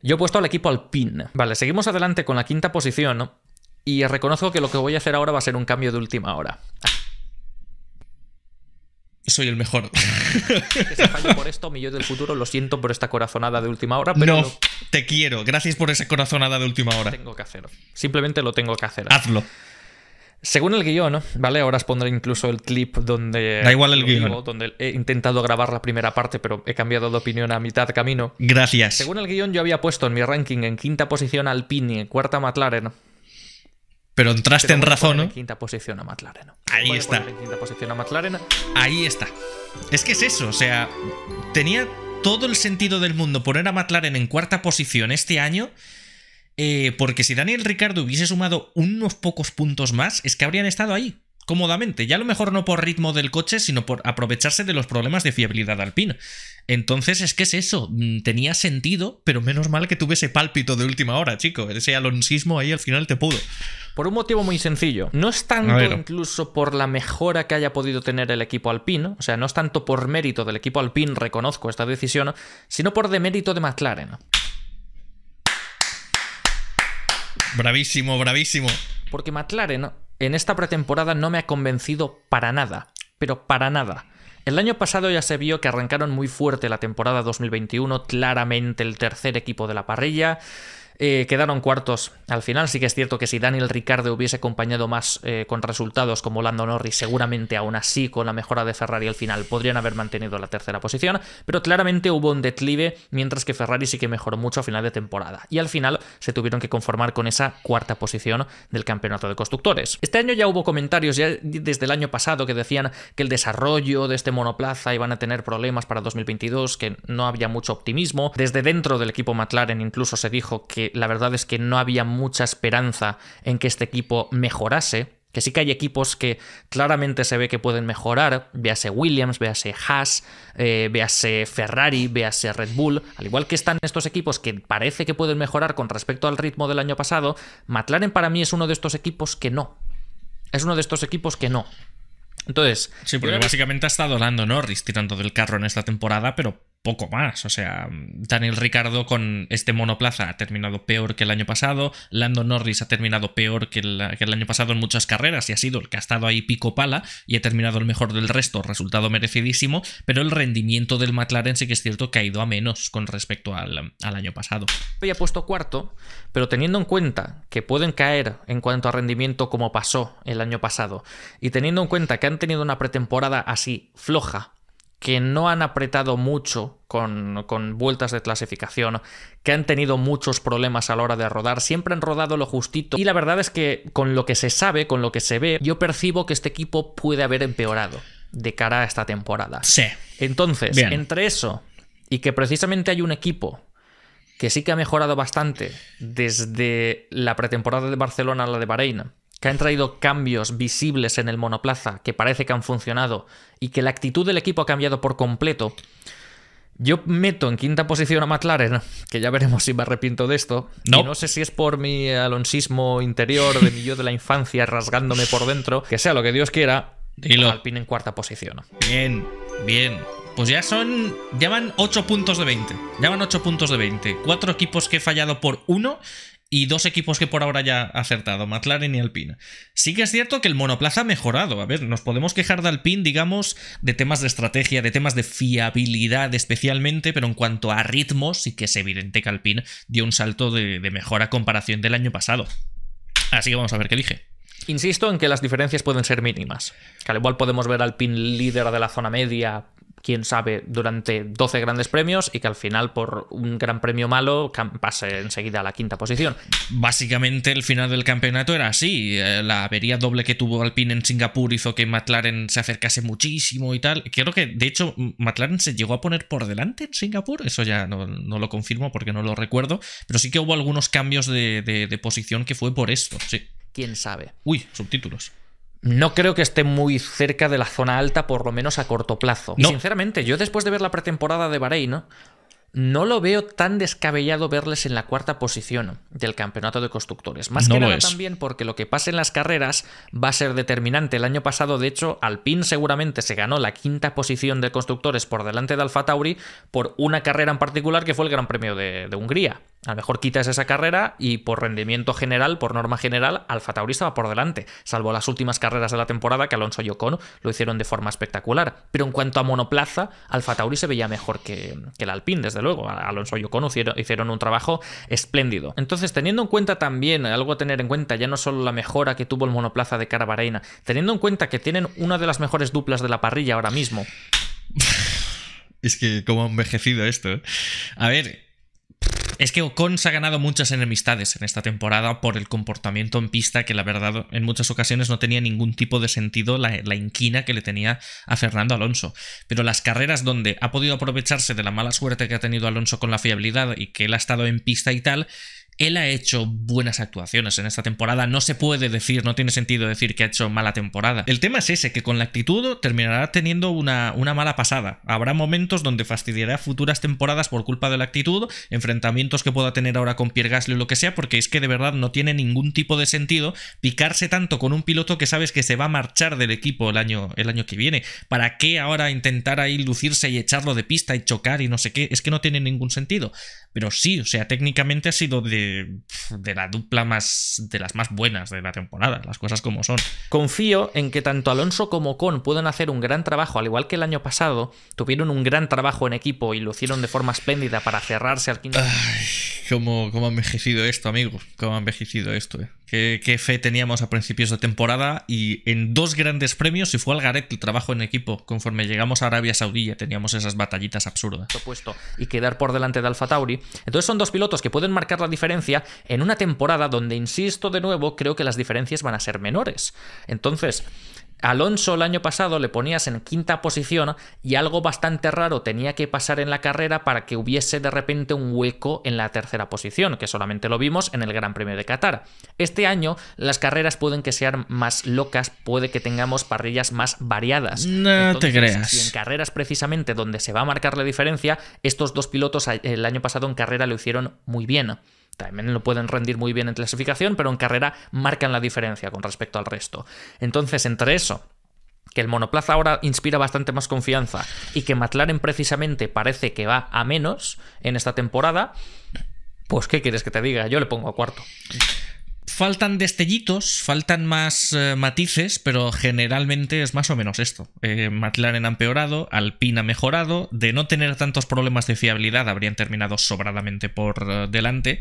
Speaker 1: Yo he puesto al equipo al PIN. Vale, seguimos adelante con la quinta posición. Y reconozco que lo que voy a hacer ahora va a ser un cambio de última hora. Soy el mejor. por esto, mi del futuro. Lo siento por esta corazonada de última hora, pero. No, te quiero. Gracias por esa corazonada de última hora. Tengo que hacerlo. Simplemente lo tengo que hacer. Hazlo. Según el guión, ¿vale? Ahora os pondré incluso el clip donde. Da igual el guión. donde he intentado grabar la primera parte, pero he cambiado de opinión a mitad camino. Gracias. Según el guión, yo había puesto en mi ranking en quinta posición en cuarta McLaren, pero entraste en razón, ¿no? quinta posición a Ahí está. quinta posición a Ahí está. Es que es eso, o sea, tenía todo el sentido del mundo poner a McLaren en cuarta posición este año. Eh, porque si Daniel Ricardo hubiese sumado unos pocos puntos más, es que habrían estado ahí cómodamente. Ya a lo mejor no por ritmo del coche, sino por aprovecharse de los problemas de fiabilidad alpina. Entonces es que es eso, mm, tenía sentido, pero menos mal que tuve ese pálpito de última hora, chico. Ese alonsismo ahí al final te pudo. Por un motivo muy sencillo. No es tanto incluso por la mejora que haya podido tener el equipo alpino, o sea, no es tanto por mérito del equipo alpino, reconozco esta decisión, sino por demérito de McLaren. Bravísimo, bravísimo. Porque McLaren en esta pretemporada no me ha convencido para nada, pero para nada. El año pasado ya se vio que arrancaron muy fuerte la temporada 2021, claramente el tercer equipo de la parrilla. Eh, quedaron cuartos al final. Sí que es cierto que si Daniel Ricardo hubiese acompañado más eh, con resultados como Lando Norris, seguramente aún así con la mejora de Ferrari al final podrían haber mantenido la tercera posición, pero claramente hubo un declive mientras que Ferrari sí que mejoró mucho a final de temporada. Y al final se tuvieron que conformar con esa cuarta posición del campeonato de constructores. Este año ya hubo comentarios desde el año pasado que decían que el desarrollo de este monoplaza iban a tener problemas para 2022, que no había mucho optimismo. Desde dentro del equipo McLaren incluso se dijo que la verdad es que no había mucha esperanza en que este equipo mejorase. Que sí que hay equipos que claramente se ve que pueden mejorar, véase Williams, vease Haas, eh, vease Ferrari, vease Red Bull, al igual que están estos equipos que parece que pueden mejorar con respecto al ritmo del año pasado, McLaren para mí es uno de estos equipos que no. Es uno de estos equipos que no. Entonces. Sí, porque básicamente ha estado Lando Norris tirando del carro en esta temporada, pero poco más. O sea, Daniel Ricardo con este monoplaza ha terminado peor que el año pasado, Lando Norris ha terminado peor que el, año pasado en muchas carreras y ha sido el que ha estado ahí pico pala y ha terminado el mejor del resto, resultado merecidísimo, pero el rendimiento del McLaren sí que es cierto que ha ido a menos con respecto al, al año pasado. Hoy ha puesto cuarto, pero teniendo en cuenta que pueden caer en cuanto a rendimiento como pasó el año pasado y teniendo en cuenta que han tenido una pretemporada así floja, que no han apretado mucho con, vueltas de clasificación, que han tenido muchos problemas a la hora de rodar, siempre han rodado lo justito y la verdad es que con lo que se sabe, con lo que se ve, yo percibo que este equipo puede haber empeorado de cara a esta temporada. Sí. Entonces, entre eso y que precisamente hay un equipo que sí que ha mejorado bastante desde la pretemporada de Barcelona a la de Bahrein, que han traído cambios visibles en el monoplaza que parece que han funcionado y que la actitud del equipo ha cambiado por completo, yo meto en quinta posición a McLaren, que ya veremos si me arrepiento de esto. No. no sé si es por mi alonsismo interior, de mi yo de la infancia, rasgándome por dentro. Que sea lo que Dios quiera, Dilo. Alpine en cuarta posición. Bien, bien. Pues ya son. van 8 puntos de 20. llevan 8 puntos de 20. Cuatro equipos que he fallado por uno y dos equipos que por ahora ya ha acertado, McLaren y Alpine. Sí que es cierto que el monoplaza ha mejorado. A ver, nos podemos quejar de Alpine, digamos, de temas de estrategia, de temas de fiabilidad especialmente, pero en cuanto a ritmos, sí que es evidente que Alpine dio un salto de, mejora comparación del año pasado. Así que vamos a ver qué elige. Insisto en que las diferencias pueden ser mínimas. Que al igual podemos ver Alpine líder de la zona media quién sabe, durante 12 grandes premios y que al final por un gran premio malo pase enseguida a la quinta posición. Básicamente el final del campeonato era así. Eh, la avería doble que tuvo Alpine en Singapur hizo que McLaren se acercase muchísimo y tal. Creo que, de hecho, McLaren se llegó a poner por delante en Singapur. Eso ya no, lo confirmo porque no lo recuerdo. Pero sí que hubo algunos cambios de, posición que fue por esto, sí. ¿Quién sabe? Uy, subtítulos no creo que esté muy cerca de la zona alta, por lo menos a corto plazo. Y Sinceramente, yo después de ver la pretemporada de Bahrein, ¿no? no lo veo tan descabellado verles en la cuarta posición del campeonato de constructores. Más que nada también porque lo que pase en las carreras va a ser determinante. El año pasado, de hecho, Alpine seguramente se ganó la quinta posición de constructores por delante de Alfa Tauri por una carrera en particular que fue el Gran Premio de, Hungría. A lo mejor quitas esa carrera y por rendimiento general, por norma general, Alfa Tauri estaba por delante, salvo las últimas carreras de la temporada que Alonso y Ocon lo hicieron de forma espectacular. Pero en cuanto a monoplaza, Alfa Tauri se veía mejor que, que el Alpine, desde luego. Alonso y Ocon hicieron un trabajo espléndido. Entonces, teniendo en cuenta también, algo a tener en cuenta, ya no solo la mejora que tuvo el monoplaza de cara teniendo en cuenta que tienen una de las mejores duplas de la parrilla ahora mismo. Es que cómo ha envejecido esto. ¿eh? A ver, es que Ocon se ha ganado muchas enemistades en esta temporada por el comportamiento en pista que la verdad en muchas ocasiones no tenía ningún tipo de sentido la, la inquina que le tenía a Fernando Alonso. Pero las carreras donde ha podido aprovecharse de la mala suerte que ha tenido Alonso con la fiabilidad y que él ha estado en pista y tal, él ha hecho buenas actuaciones en esta temporada, no se puede decir, no tiene sentido decir que ha hecho mala temporada. El tema es ese, que con la actitud terminará teniendo una, una mala pasada. Habrá momentos donde fastidiará futuras temporadas por culpa de la actitud, enfrentamientos que pueda tener ahora con Pierre Gasly o lo que sea, porque es que de verdad no tiene ningún tipo de sentido picarse tanto con un piloto que sabes que se va a marchar del equipo el año, el año que viene. ¿Para qué ahora intentar ahí lucirse y echarlo de pista y chocar y no sé qué? Es que no tiene ningún sentido. Pero sí, o sea, técnicamente ha sido de de, la dupla más de las más buenas de la temporada, las cosas como son. Confío en que tanto Alonso como Con puedan hacer un gran trabajo, al igual que el año pasado tuvieron un gran trabajo en equipo y lo hicieron de forma espléndida para cerrarse al quinto. ¿Cómo, ha envejecido esto, amigos? ¿Cómo ha envejecido esto? Eh? ¿Qué, fe teníamos a principios de temporada? Y en dos grandes premios si fue al garete el trabajo en equipo. Conforme llegamos a Arabia Saudí ya teníamos esas batallitas absurdas. Supuesto, y quedar por delante de Alfa Tauri. Entonces son dos pilotos que pueden marcar la diferencia en una temporada donde, insisto de nuevo, creo que las diferencias van a ser menores. Entonces, Alonso el año pasado le ponías en quinta posición y algo bastante raro tenía que pasar en la carrera para que hubiese de repente un hueco en la tercera posición, que solamente lo vimos en el Gran Premio de Qatar. Este año las carreras pueden que sean más locas, puede que tengamos parrillas más variadas. No te creas. Y en carreras precisamente donde se va a marcar la diferencia, estos dos pilotos el año pasado en carrera lo hicieron muy bien también lo pueden rendir muy bien en clasificación, pero en carrera marcan la diferencia con respecto al resto. Entonces, entre eso, que el monoplaza ahora inspira bastante más confianza y que McLaren precisamente parece que va a menos en esta temporada, pues ¿qué quieres que te diga? Yo le pongo a cuarto faltan destellitos, faltan más eh, matices, pero generalmente es más o menos esto. Eh, McLaren ha empeorado, Alpine ha mejorado, de no tener tantos problemas de fiabilidad habrían terminado sobradamente por eh, delante.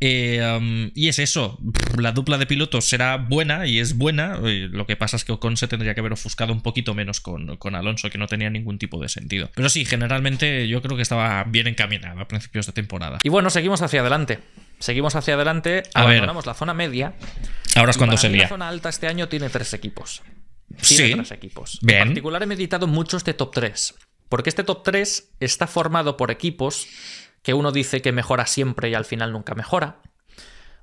Speaker 1: Eh, y es eso, la dupla de pilotos será buena y es buena, lo que pasa es que Ocon se tendría que haber ofuscado un poquito menos con, con, Alonso, que no tenía ningún tipo de sentido. Pero sí, generalmente yo creo que estaba bien encaminada a principios de temporada. Y bueno, seguimos hacia adelante seguimos hacia adelante, a abandonamos la zona media. Ahora es cuando se lía. La zona alta este año tiene tres equipos. Tiene tres equipos. En particular he meditado mucho este top 3. Porque este top 3 está formado por equipos que uno dice que mejora siempre y al final nunca mejora.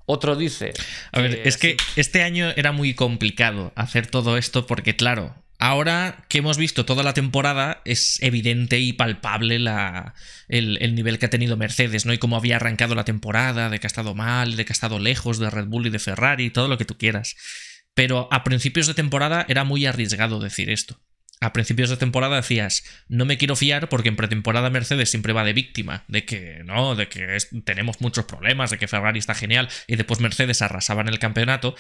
Speaker 1: Otro dice. A ver, es que este año era muy complicado hacer todo esto porque, claro, Ahora que hemos visto toda la temporada, es evidente y palpable la, el, nivel que ha tenido Mercedes, ¿no? Y cómo había arrancado la temporada, de que ha estado mal, de que ha estado lejos de Red Bull y de Ferrari, todo lo que tú quieras. Pero a principios de temporada era muy arriesgado decir esto. A principios de temporada decías, no me quiero fiar porque en pretemporada Mercedes siempre va de víctima, de que no, de que tenemos muchos problemas, de que Ferrari está genial y después Mercedes arrasaba en el campeonato.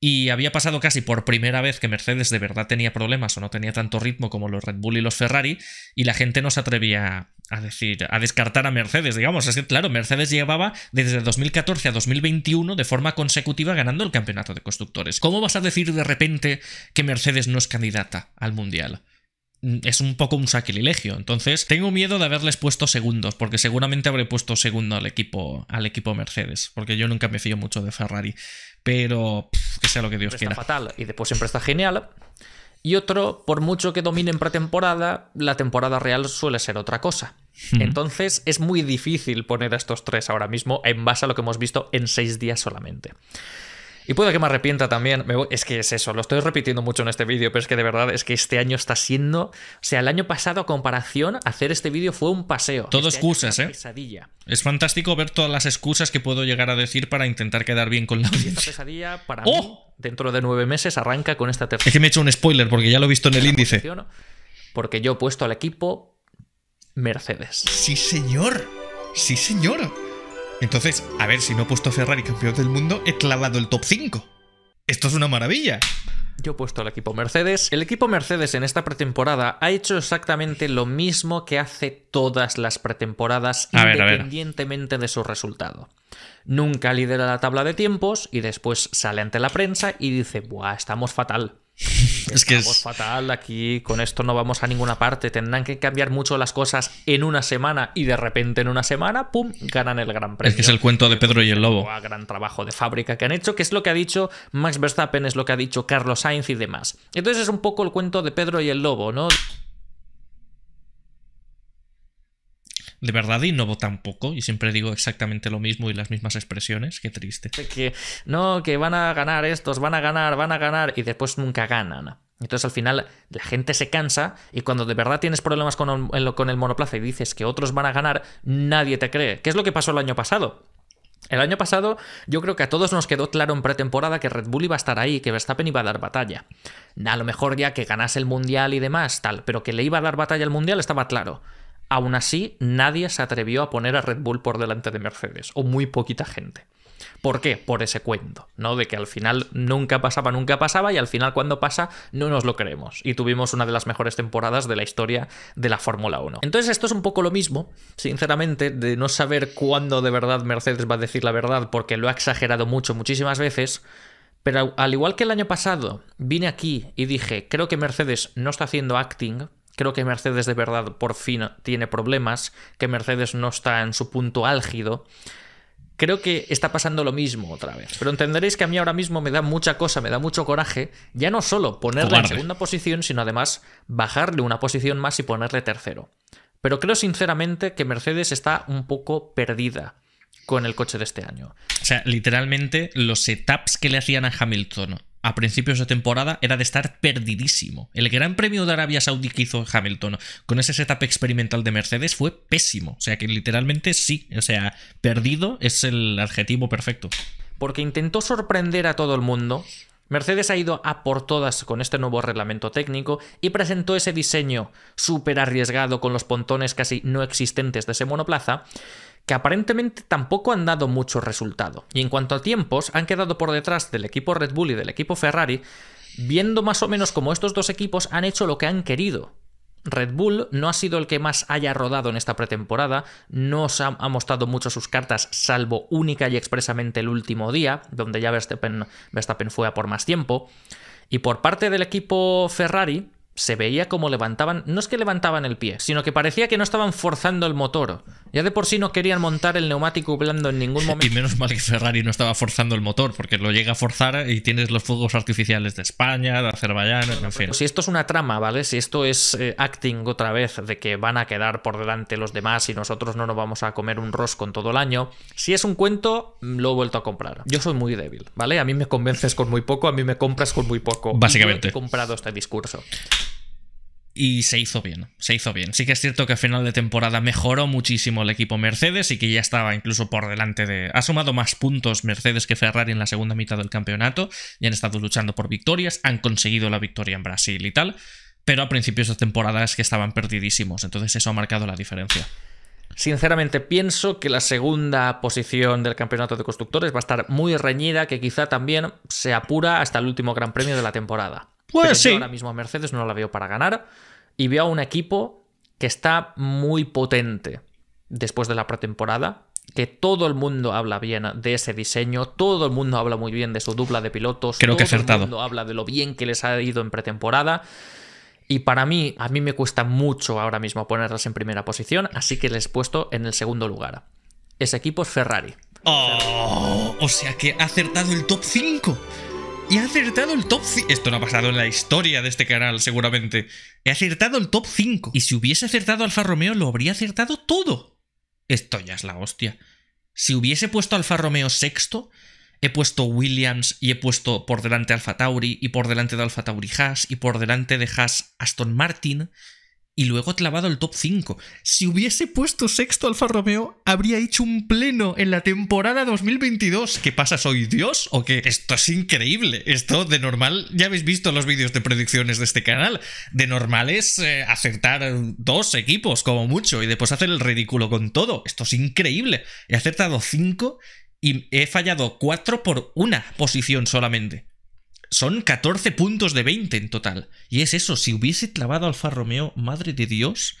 Speaker 1: Y había pasado casi por primera vez que Mercedes de verdad tenía problemas o no tenía tanto ritmo como los Red Bull y los Ferrari, y la gente no se atrevía a decir, a descartar a Mercedes, digamos. Es que, claro, Mercedes llevaba desde 2014 a 2021 de forma consecutiva ganando el campeonato de constructores. ¿Cómo vas a decir de repente que Mercedes no es candidata al Mundial? Mm, es un poco un sacrilegio. Entonces, tengo miedo de haberles puesto segundos, porque seguramente habré puesto segundo al equipo, al equipo Mercedes, porque yo nunca me fío mucho de Ferrari pero que sea lo que Dios quiera. fatal y después siempre está genial. Y otro, por mucho que dominen pretemporada, la temporada real suele ser otra cosa. Entonces es muy difícil poner a estos tres ahora mismo en base a lo que hemos visto en seis días solamente. Y puede que me arrepienta también. Es que es eso, lo estoy repitiendo mucho en este vídeo, pero es que de verdad es que este año está siendo. O sea, el año pasado, a comparación, hacer este vídeo fue un paseo. Todo este excusas, ¿eh? Es fantástico ver todas las excusas que puedo llegar a decir para intentar quedar bien con la audiencia. Esta pesadilla, para ¡Oh! dentro de nueve meses, arranca con esta tercera. Es que me he hecho un spoiler porque ya lo he visto en el índice. Porque yo he puesto al equipo Mercedes. Sí, señor. Sí, señor. Entonces, a ver, si no he puesto a Ferrari campeón del mundo, he clavado el top 5. Esto es una maravilla. Yo he puesto al equipo Mercedes. El equipo Mercedes en esta pretemporada ha hecho exactamente lo mismo que hace todas las pretemporadas, independientemente de su resultado. Nunca lidera la tabla de tiempos y después sale ante la prensa y dice, ¡buah, estamos fatal! es que es... fatal aquí, con esto no vamos a ninguna parte, tendrán que cambiar mucho las cosas en una semana y de repente en una semana, ¡pum!, ganan el Gran Premio. Es que es el cuento de Pedro y el Lobo. gran trabajo de fábrica que han hecho, que es lo que ha dicho Max Verstappen, es lo que ha dicho Carlos Sainz y demás. Entonces es un poco el cuento de Pedro y el Lobo, ¿no? de verdad no votan poco y siempre digo exactamente lo mismo y las mismas expresiones, qué triste. Que no, que van a ganar estos, van a ganar, van a ganar y después nunca ganan. Entonces al final la gente se cansa y cuando de verdad tienes problemas con el, con el monoplaza y dices que otros van a ganar, nadie te cree. ¿Qué es lo que pasó el año pasado? El año pasado yo creo que a todos nos quedó claro en pretemporada que Red Bull iba a estar ahí, que Verstappen iba a dar batalla. A lo mejor ya que ganase el Mundial y demás, tal, pero que le iba a dar batalla al Mundial estaba claro. Aún así, nadie se atrevió a poner a Red Bull por delante de Mercedes, o muy poquita gente. ¿Por qué? Por ese cuento, ¿no? De que al final nunca pasaba, nunca pasaba, y al final cuando pasa no nos lo creemos. Y tuvimos una de las mejores temporadas de la historia de la Fórmula 1. Entonces esto es un poco lo mismo, sinceramente, de no saber cuándo de verdad Mercedes va a decir la verdad, porque lo ha exagerado mucho, muchísimas veces. Pero al igual que el año pasado, vine aquí y dije, creo que Mercedes no está haciendo acting, Creo que Mercedes de verdad por fin tiene problemas, que Mercedes no está en su punto álgido. Creo que está pasando lo mismo otra vez. Pero entenderéis que a mí ahora mismo me da mucha cosa, me da mucho coraje, ya no solo ponerle en segunda posición, sino además bajarle una posición más y ponerle tercero. Pero creo sinceramente que Mercedes está un poco perdida con el coche de este año. O sea, literalmente los setups que le hacían a Hamilton a principios de temporada era de estar perdidísimo. El Gran Premio de Arabia Saudí que hizo Hamilton con ese setup experimental de Mercedes fue pésimo. O sea que literalmente sí. O sea, perdido es el adjetivo perfecto. Porque intentó sorprender a todo el mundo. Mercedes ha ido a por todas con este nuevo reglamento técnico y presentó ese diseño súper arriesgado con los pontones casi no existentes de ese monoplaza que aparentemente tampoco han dado mucho resultado. Y en cuanto a tiempos, han quedado por detrás del equipo Red Bull y del equipo Ferrari, viendo más o menos cómo estos dos equipos han hecho lo que han querido. Red Bull no ha sido el que más haya rodado en esta pretemporada, no ha, mostrado mucho sus cartas, salvo única y expresamente el último día, donde ya Verstappen fue a por más tiempo. Y por parte del equipo Ferrari, se veía como levantaban, no es que levantaban el pie, sino que parecía que no estaban forzando el motor. Ya de por sí no querían montar el neumático blando en ningún momento. Y menos mal que Ferrari no estaba forzando el motor, porque lo llega a forzar y tienes los fuegos artificiales de España, de Azerbaiyán, en fin. Si esto es una trama, ¿vale? Si esto es eh, acting otra vez de que van a quedar por delante los demás y nosotros no nos vamos a comer un rosco en todo el año, si es un cuento, mm, lo he vuelto a comprar. Yo soy muy débil, ¿vale? A mí me convences con muy poco, a mí me compras con muy poco. Básicamente. he comprado este discurso y se hizo bien, se hizo bien. Sí que es cierto que a final de temporada mejoró muchísimo el equipo Mercedes y que ya estaba incluso por delante de... Ha sumado más puntos Mercedes que Ferrari en la segunda mitad del campeonato y han estado luchando por victorias, han conseguido la victoria en Brasil y tal, pero a principios de temporada es que estaban perdidísimos, entonces eso ha marcado la diferencia. Sinceramente pienso que la segunda posición del campeonato de constructores va a estar muy reñida, que quizá también se apura hasta el último Gran Premio de la temporada. Pues sí. ahora mismo Mercedes no la veo para ganar y veo a un equipo que está muy potente después de la pretemporada, que todo el mundo habla bien de ese diseño, todo el mundo habla muy bien de su dupla de pilotos, Creo todo que acertado. el mundo habla de lo bien que les ha ido en pretemporada. Y para mí, a mí me cuesta mucho ahora mismo ponerlas en primera posición, así que les he puesto en el segundo lugar. Ese equipo es Ferrari. Oh, o sea que ha acertado el top 5. Y ha acertado el top 5. Esto no ha pasado en la historia de este canal, seguramente. He acertado el top 5. Y si hubiese acertado Alfa Romeo, lo habría acertado todo. Esto ya es la hostia. Si hubiese puesto Alfa Romeo sexto, he puesto Williams y he puesto por delante Alfa Tauri y por delante de Alfa Tauri Haas y por delante de Haas Aston Martin y luego ha clavado el top 5. Si hubiese puesto sexto Alfa Romeo, habría hecho un pleno en la temporada 2022. ¿Qué pasa? ¿Soy Dios o qué? Esto es increíble. Esto de normal, ya habéis visto los vídeos de predicciones de este canal. De normal es eh, acertar dos equipos como mucho y después hacer el ridículo con todo. Esto es increíble. He acertado 5 y he fallado 4 por una posición solamente. Son 14 puntos de 20 en total. Y es eso, si hubiese clavado Alfa Romeo, madre de Dios,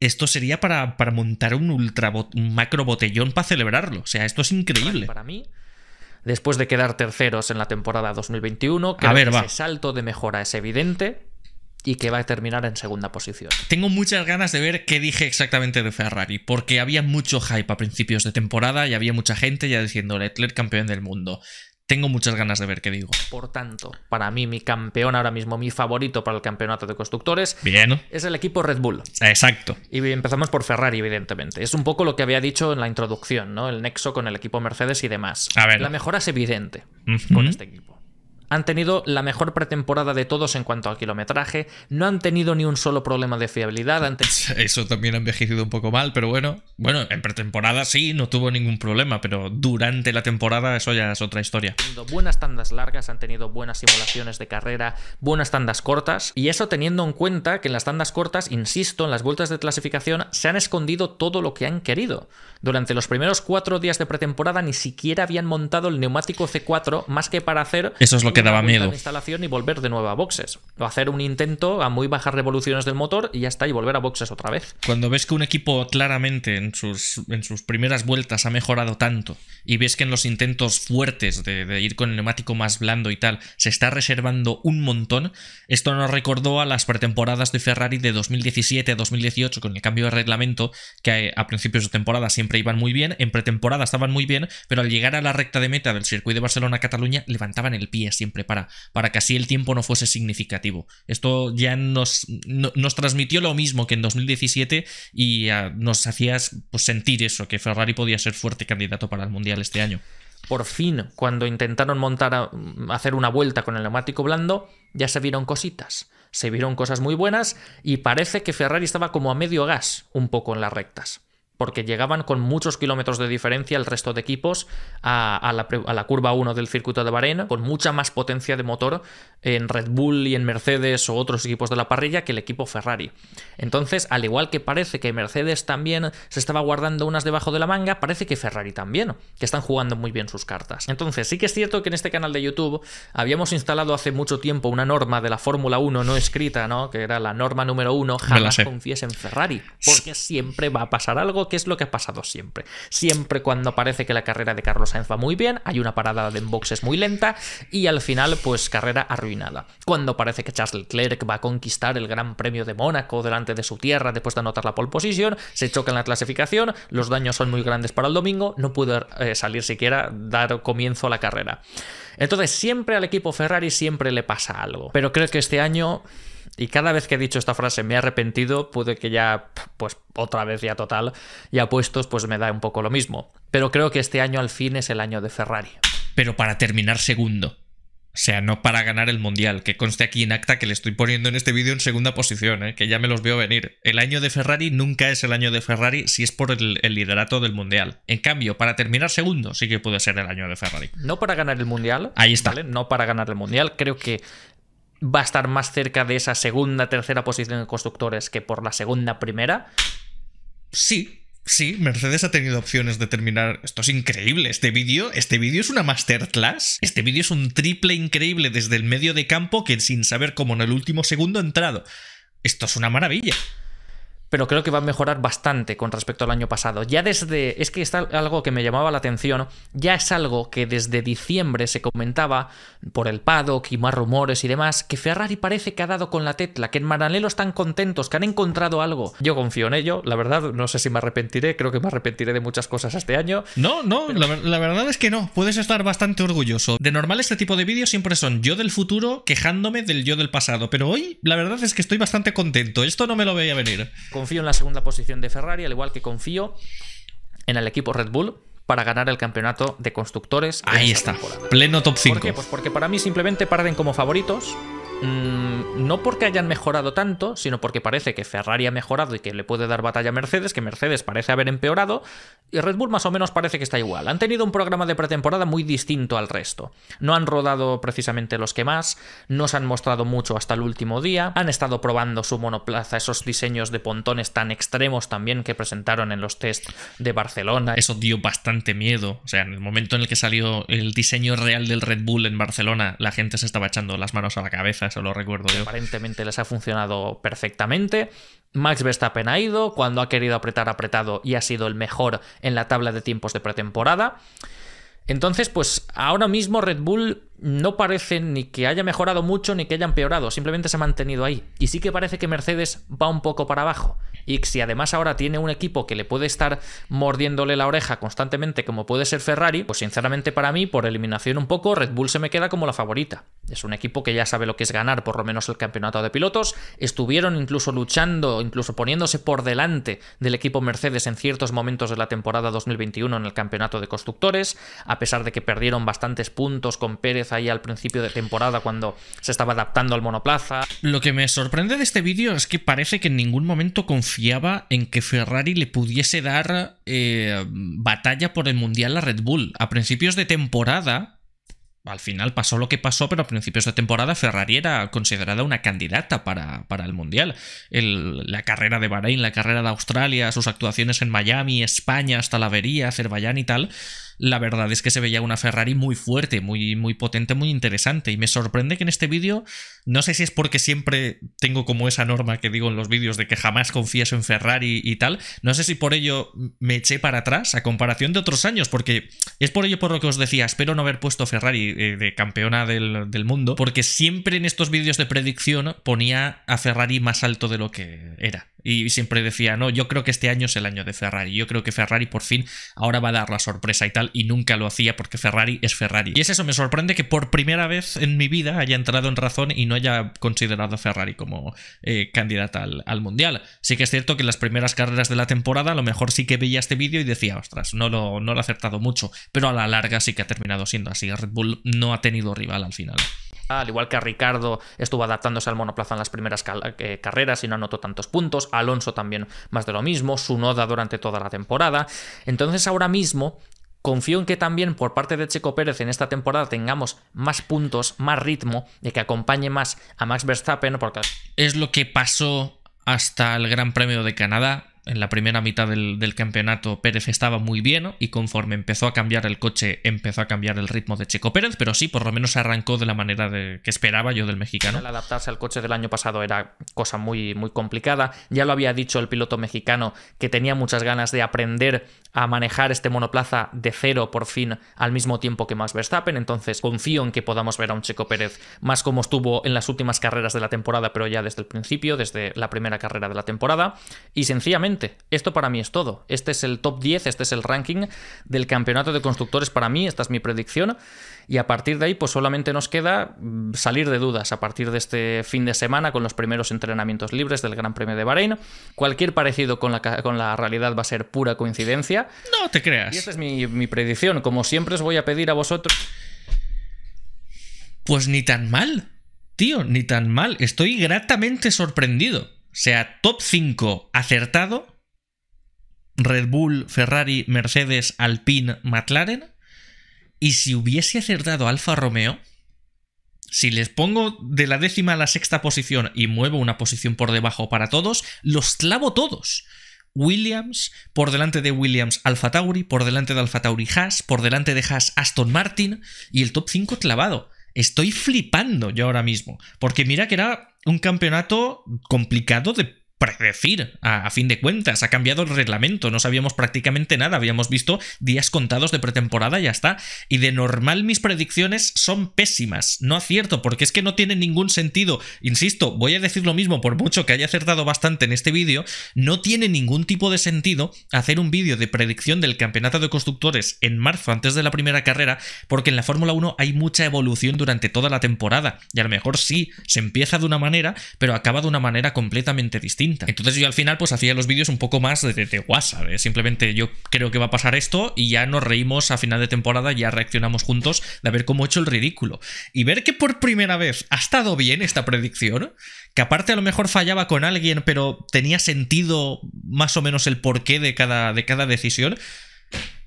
Speaker 1: esto sería para, montar un, ultra macro botellón para celebrarlo. O sea, esto es increíble. Para mí, después de quedar terceros en la temporada 2021, que ese salto de mejora es evidente y que va a terminar en segunda posición. Tengo muchas ganas de ver qué dije exactamente de Ferrari, porque había mucho hype a principios de temporada y había mucha gente ya diciendo Leclerc campeón del mundo tengo muchas ganas de ver qué digo. Por tanto, para mí, mi campeón ahora mismo, mi favorito para el campeonato de constructores, Bien. es el equipo Red Bull. Exacto. Y empezamos por Ferrari, evidentemente. Es un poco lo que había dicho en la introducción, ¿no? El nexo con el equipo Mercedes y demás. A ver. La mejora es evidente con este equipo. Han tenido la mejor pretemporada de todos en cuanto al kilometraje, no han tenido ni un solo problema de fiabilidad. antes Eso también ha envejecido un poco mal, pero bueno, bueno, en pretemporada sí, no tuvo ningún problema, pero durante la temporada eso ya es otra historia. Han tenido buenas tandas largas, han tenido buenas simulaciones de carrera, buenas tandas cortas, y eso teniendo en cuenta que en las tandas cortas, insisto, en las vueltas de clasificación se han escondido todo lo que han querido. Durante los primeros cuatro días de pretemporada ni siquiera habían montado el neumático C4 más que para hacer... Eso es lo que daba miedo. instalación y volver de nuevo a boxes. O hacer un intento a muy bajas revoluciones del motor y ya está, y volver a boxes otra vez. Cuando ves que un equipo claramente en sus, en sus primeras vueltas ha mejorado tanto y ves que en los intentos fuertes de, ir con el neumático más blando y tal se está reservando un montón, esto nos recordó a las pretemporadas de Ferrari de 2017 a 2018 con el cambio de reglamento que a principios de temporada siempre iban muy bien, en pretemporada estaban muy bien, pero al llegar a la recta de meta del circuito de Barcelona-Cataluña levantaban el pie siempre, para, que así el tiempo no fuese significativo. Esto ya nos, nos transmitió lo mismo que en 2017 y ah, nos hacías pues, sentir eso, que Ferrari podía ser fuerte candidato para el Mundial este año por fin, cuando intentaron montar, mm, hacer una vuelta con el neumático blando, ya se vieron cositas. Se vieron cosas muy buenas y parece que Ferrari estaba como a medio gas un poco en las rectas porque llegaban con muchos kilómetros de diferencia el resto de equipos a, la, curva 1 del circuito de Bahrein, con mucha más potencia de motor en Red Bull y en Mercedes o otros equipos de la parrilla que el equipo Ferrari. Entonces, al igual que parece que Mercedes también se estaba guardando unas debajo de la manga, parece que Ferrari también, que están jugando muy bien sus cartas. Entonces, sí que es cierto que en este canal de YouTube habíamos instalado hace mucho tiempo una norma de la Fórmula 1 no escrita, ¿no? Que era la norma número 1, jamás confíes en Ferrari, porque siempre va a pasar algo es lo que ha pasado siempre. Siempre cuando parece que la carrera de Carlos Sainz va muy bien, hay una parada de boxes muy lenta y al final, pues carrera arruinada. Cuando parece que Charles Leclerc va a conquistar el Gran Premio de Mónaco delante de su tierra después de anotar la pole position, se choca en la clasificación, los daños son muy grandes para el domingo, no puede eh, salir siquiera, dar comienzo a la carrera. Entonces, siempre al equipo Ferrari siempre le pasa algo. Pero creo que este año y cada vez que he dicho esta frase me he arrepentido, pude que ya, pues otra vez ya total, y apuestos pues me da un poco lo mismo. Pero creo que este año al fin es el año de Ferrari. Pero para terminar segundo. O sea, no para ganar el Mundial, que conste aquí en acta que le estoy poniendo en este vídeo en segunda posición, ¿eh? que ya me los veo venir. El año de Ferrari nunca es el año de Ferrari si es por el, liderato del Mundial. En cambio, para terminar segundo sí que puede ser el año de Ferrari. No para ganar el Mundial. Ahí está. No para ganar el Mundial. Creo que va a estar más cerca de esa segunda, tercera posición de constructores que por la segunda, primera. Sí, Sí, Mercedes ha tenido opciones de terminar. Esto es increíble. Este vídeo, este vídeo es una masterclass. Este vídeo es un triple increíble desde el medio de campo que sin saber cómo en el último segundo ha entrado. Esto es una maravilla pero creo que va a mejorar bastante con respecto al año pasado. Ya desde, es que está algo que me llamaba la atención, ya es algo que desde diciembre se comentaba por el paddock y más rumores y demás, que Ferrari parece que ha dado con la Tetla, que en Maranello están contentos, que han encontrado algo. Yo confío en ello, la verdad, no sé si me arrepentiré, creo que me arrepentiré de muchas cosas este año. No, no, la, verdad es que no, puedes estar bastante orgulloso. De normal este tipo de vídeos siempre son yo del futuro quejándome del yo del pasado, pero hoy la verdad es que estoy bastante contento, esto no me lo veía venir confío en la segunda posición de Ferrari, al igual que confío en el equipo Red Bull para ganar el campeonato de constructores. Ahí está, pleno top 5. ¿Por qué? Pues porque para mí simplemente parden como favoritos Mm, no porque hayan mejorado tanto, sino porque parece que Ferrari ha mejorado y que le puede dar batalla a Mercedes, que Mercedes parece haber empeorado, y Red Bull más o menos parece que está igual. Han tenido un programa de pretemporada muy distinto al resto. No han rodado precisamente los que más, no se han mostrado mucho hasta el último día, han estado probando su monoplaza, esos diseños de pontones tan extremos también que presentaron en los test de Barcelona. Eso dio bastante miedo, o sea, en el momento en el que salió el diseño real del Red Bull en Barcelona, la gente se estaba echando las manos a la cabeza eso lo recuerdo yo. Aparentemente les ha funcionado perfectamente. Max Verstappen ha ido, cuando ha querido apretar, apretado y ha sido el mejor en la tabla de tiempos de pretemporada. Entonces, pues ahora mismo Red Bull no parece ni que haya mejorado mucho ni que haya empeorado, simplemente se ha mantenido ahí. Y sí que parece que Mercedes va un poco para abajo. Y si además ahora tiene un equipo que le puede estar mordiéndole la oreja constantemente, como puede ser Ferrari, pues sinceramente para mí, por eliminación un poco, Red Bull se me queda como la favorita. Es un equipo que ya sabe lo que es ganar por lo menos el campeonato de pilotos. Estuvieron incluso luchando, incluso poniéndose por delante del equipo Mercedes en ciertos momentos de la temporada 2021 en el campeonato de constructores, a pesar de que perdieron bastantes puntos con Pérez ahí al principio de temporada cuando se estaba adaptando al monoplaza. Lo que me sorprende de este vídeo es que parece que en ningún momento confiaba en que Ferrari le pudiese dar eh, batalla por el Mundial a Red Bull. A principios de temporada, al final pasó lo que pasó, pero a principios de temporada Ferrari era considerada una candidata para, el Mundial. la carrera de Bahrein, la carrera de Australia, sus actuaciones en Miami, España, hasta la avería, Azerbaiyán y tal, la verdad es que se veía una Ferrari muy fuerte, muy, muy potente, muy interesante. Y me sorprende que en este vídeo, no sé si es porque siempre tengo como esa norma que digo en los vídeos de que jamás confieso en Ferrari y tal, no sé si por ello me eché para atrás a comparación de otros años, porque es por ello por lo que os decía, espero no haber puesto Ferrari eh, de campeona del, del mundo, porque siempre en estos vídeos de predicción ponía a Ferrari más alto de lo que era. Y siempre decía, no, yo creo que este año es el año de Ferrari, yo creo que Ferrari por fin ahora va a dar la sorpresa y tal y nunca lo hacía porque Ferrari es Ferrari. Y es eso, me sorprende que por primera vez en mi vida haya entrado en razón y no haya considerado a Ferrari como eh, candidata al, Mundial. Sí que es cierto que en las primeras carreras de la temporada a lo mejor sí que veía este vídeo y decía, ostras, no lo, no lo ha acertado mucho, pero a la larga sí que ha terminado siendo así. Red Bull no ha tenido rival al final al igual que a Ricardo estuvo adaptándose al monoplaza en las primeras eh, carreras y no anotó tantos puntos, Alonso también más de lo mismo, su noda durante toda la temporada. Entonces ahora mismo Confío en que también por parte de Checo Pérez en esta temporada tengamos más puntos, más ritmo, de que acompañe más a Max Verstappen, porque es lo que pasó hasta el Gran Premio de Canadá, en la primera mitad del, campeonato Pérez estaba muy bien y conforme empezó a cambiar el coche empezó a cambiar el ritmo de Checo Pérez, pero sí, por lo menos arrancó de la manera que esperaba yo del mexicano. adaptarse al coche del año pasado era cosa muy, muy complicada. Ya lo había dicho el piloto mexicano que tenía muchas ganas de aprender a manejar este monoplaza de cero por fin al mismo tiempo que Max Verstappen, entonces confío en que podamos ver a un Checo Pérez más como estuvo en las últimas carreras de la temporada, pero ya desde el principio, desde la primera carrera de la temporada. Y sencillamente esto para mí es todo. Este es el top 10, este es el ranking del campeonato de constructores para mí, esta es mi predicción. Y a partir de ahí, pues solamente nos queda mm, salir de dudas a partir de este fin de semana con los primeros entrenamientos libres del Gran Premio de Bahrein. Cualquier parecido con la, con la realidad va a ser pura coincidencia. No te creas. Y esta es mi, mi predicción. Como siempre os voy a pedir a vosotros... Pues ni tan mal, tío, ni tan mal. Estoy gratamente sorprendido sea top 5 acertado, Red Bull, Ferrari, Mercedes, Alpine, McLaren, y si hubiese acertado Alfa Romeo, si les pongo de la décima a la sexta posición y muevo una posición por debajo para todos, los clavo todos. Williams, por delante de Williams Alfa Tauri, por delante de Alfa Tauri Haas, por delante de Haas Aston Martin y el top 5 clavado estoy flipando yo ahora mismo. Porque mira que era un campeonato complicado de predecir, a, fin de cuentas. Ha cambiado el reglamento, no sabíamos prácticamente nada, habíamos visto días contados de pretemporada, y ya está. Y de normal mis predicciones son pésimas, no acierto, porque es que no tiene ningún sentido. Insisto, voy a decir lo mismo, por mucho que haya acertado bastante en este vídeo, no tiene ningún tipo de sentido hacer un vídeo de predicción del campeonato de constructores en marzo, antes de la primera carrera, porque en la Fórmula 1 hay mucha evolución durante toda la temporada. Y a lo mejor sí, se empieza de una manera, pero acaba de una manera completamente distinta. Entonces yo al final pues hacía los vídeos un poco más de, WhatsApp. ¿eh? Simplemente yo creo que va a pasar esto y ya nos reímos a final de temporada, ya reaccionamos juntos de ver cómo he hecho el ridículo. Y ver que por primera vez ha estado bien esta predicción, que aparte a lo mejor fallaba con alguien, pero tenía sentido más o menos el porqué de cada, de cada decisión,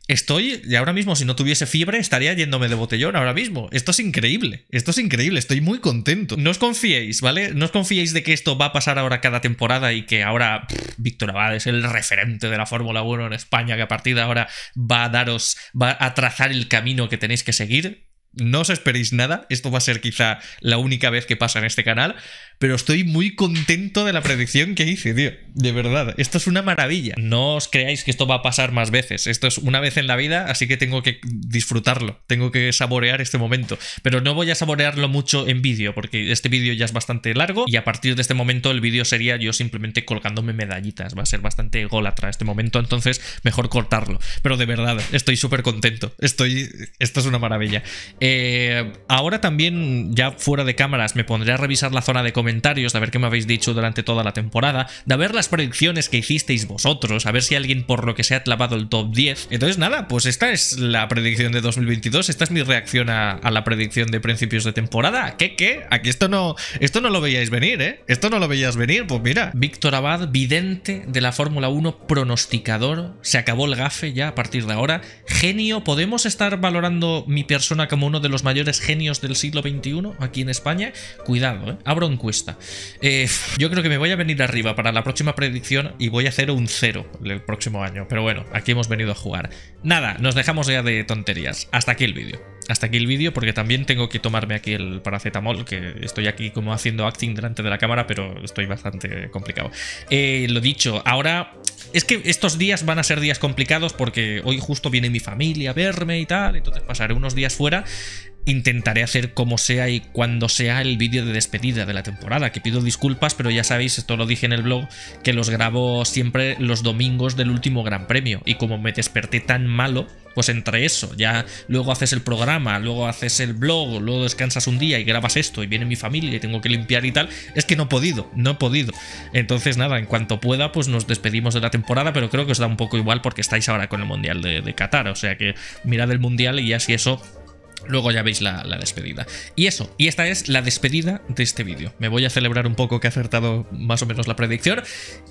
Speaker 1: Estoy, y ahora mismo, si no tuviese fiebre, estaría yéndome de botellón ahora mismo. Esto es increíble, esto es increíble, estoy muy contento. No os confiéis, ¿vale? No os confiéis de que esto va a pasar ahora cada temporada y que ahora Víctor Abad es el referente de la Fórmula 1 en España, que a partir de ahora va a daros, va a trazar el camino que tenéis que seguir no os esperéis nada. Esto va a ser quizá la única vez que pasa en este canal. Pero estoy muy contento de la predicción que hice, tío. De verdad, esto es una maravilla. No os creáis que esto va a pasar más veces. Esto es una vez en la vida, así que tengo que disfrutarlo. Tengo que saborear este momento. Pero no voy a saborearlo mucho en vídeo, porque este vídeo ya es bastante largo. Y a partir de este momento el vídeo sería yo simplemente colgándome medallitas. Va a ser bastante golatra este momento, entonces mejor cortarlo. Pero de verdad, estoy súper contento. Estoy... Esto es una maravilla. Eh, ahora también, ya fuera de cámaras, me pondré a revisar la zona de comentarios, a ver qué me habéis dicho durante toda la temporada, de ver las predicciones que hicisteis vosotros, a ver si alguien por lo que se ha clavado el top 10. Entonces nada, pues esta es la predicción de 2022, esta es mi reacción a, la predicción de principios de temporada. ¿Qué, qué? Aquí esto no, esto no lo veíais venir, ¿eh? Esto no lo veías venir, pues mira. Víctor Abad, vidente de la Fórmula 1, pronosticador, se acabó el gafe ya a partir de ahora. Genio, ¿podemos estar valorando mi persona como uno de los mayores genios del siglo XXI aquí en España, cuidado, ¿eh? abro encuesta. Eh, yo creo que me voy a venir arriba para la próxima predicción y voy a hacer un cero el próximo año. Pero bueno, aquí hemos venido a jugar. Nada, nos dejamos ya de tonterías. Hasta aquí el vídeo hasta aquí el vídeo porque también tengo que tomarme aquí el paracetamol, que estoy aquí como haciendo acting delante de la cámara, pero estoy bastante complicado. Eh, lo dicho, ahora es que estos días van a ser días complicados porque hoy justo viene mi familia a verme y tal, entonces pasaré unos días fuera intentaré hacer como sea y cuando sea el vídeo de despedida de la temporada, que pido disculpas, pero ya sabéis, esto lo dije en el blog, que los grabo siempre los domingos del último Gran Premio, y como me desperté tan malo, pues entre eso, ya luego haces el programa, luego haces el blog, luego descansas un día y grabas esto, y viene mi familia y tengo que limpiar y tal, es que no he podido, no he podido. Entonces nada, en cuanto pueda, pues nos despedimos de la temporada, pero creo que os da un poco igual porque estáis ahora con el Mundial de, Qatar, o sea que mirad el Mundial y ya si eso Luego ya veis la, despedida. Y eso, y esta es la despedida de este vídeo. Me voy a celebrar un poco que he acertado más o menos la predicción.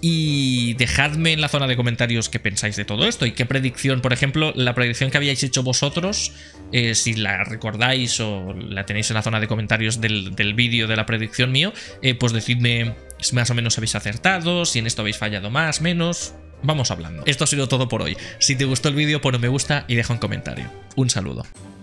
Speaker 1: Y dejadme en la zona de comentarios qué pensáis de todo esto y qué predicción, por ejemplo, la predicción que habíais hecho vosotros, eh, si la recordáis o la tenéis en la zona de comentarios del, vídeo de la predicción mío, eh, pues decidme si más o menos habéis acertado, si en esto habéis fallado más, menos. Vamos hablando. Esto ha sido todo por hoy. Si te gustó el vídeo, pon un me gusta y deja un comentario. Un saludo.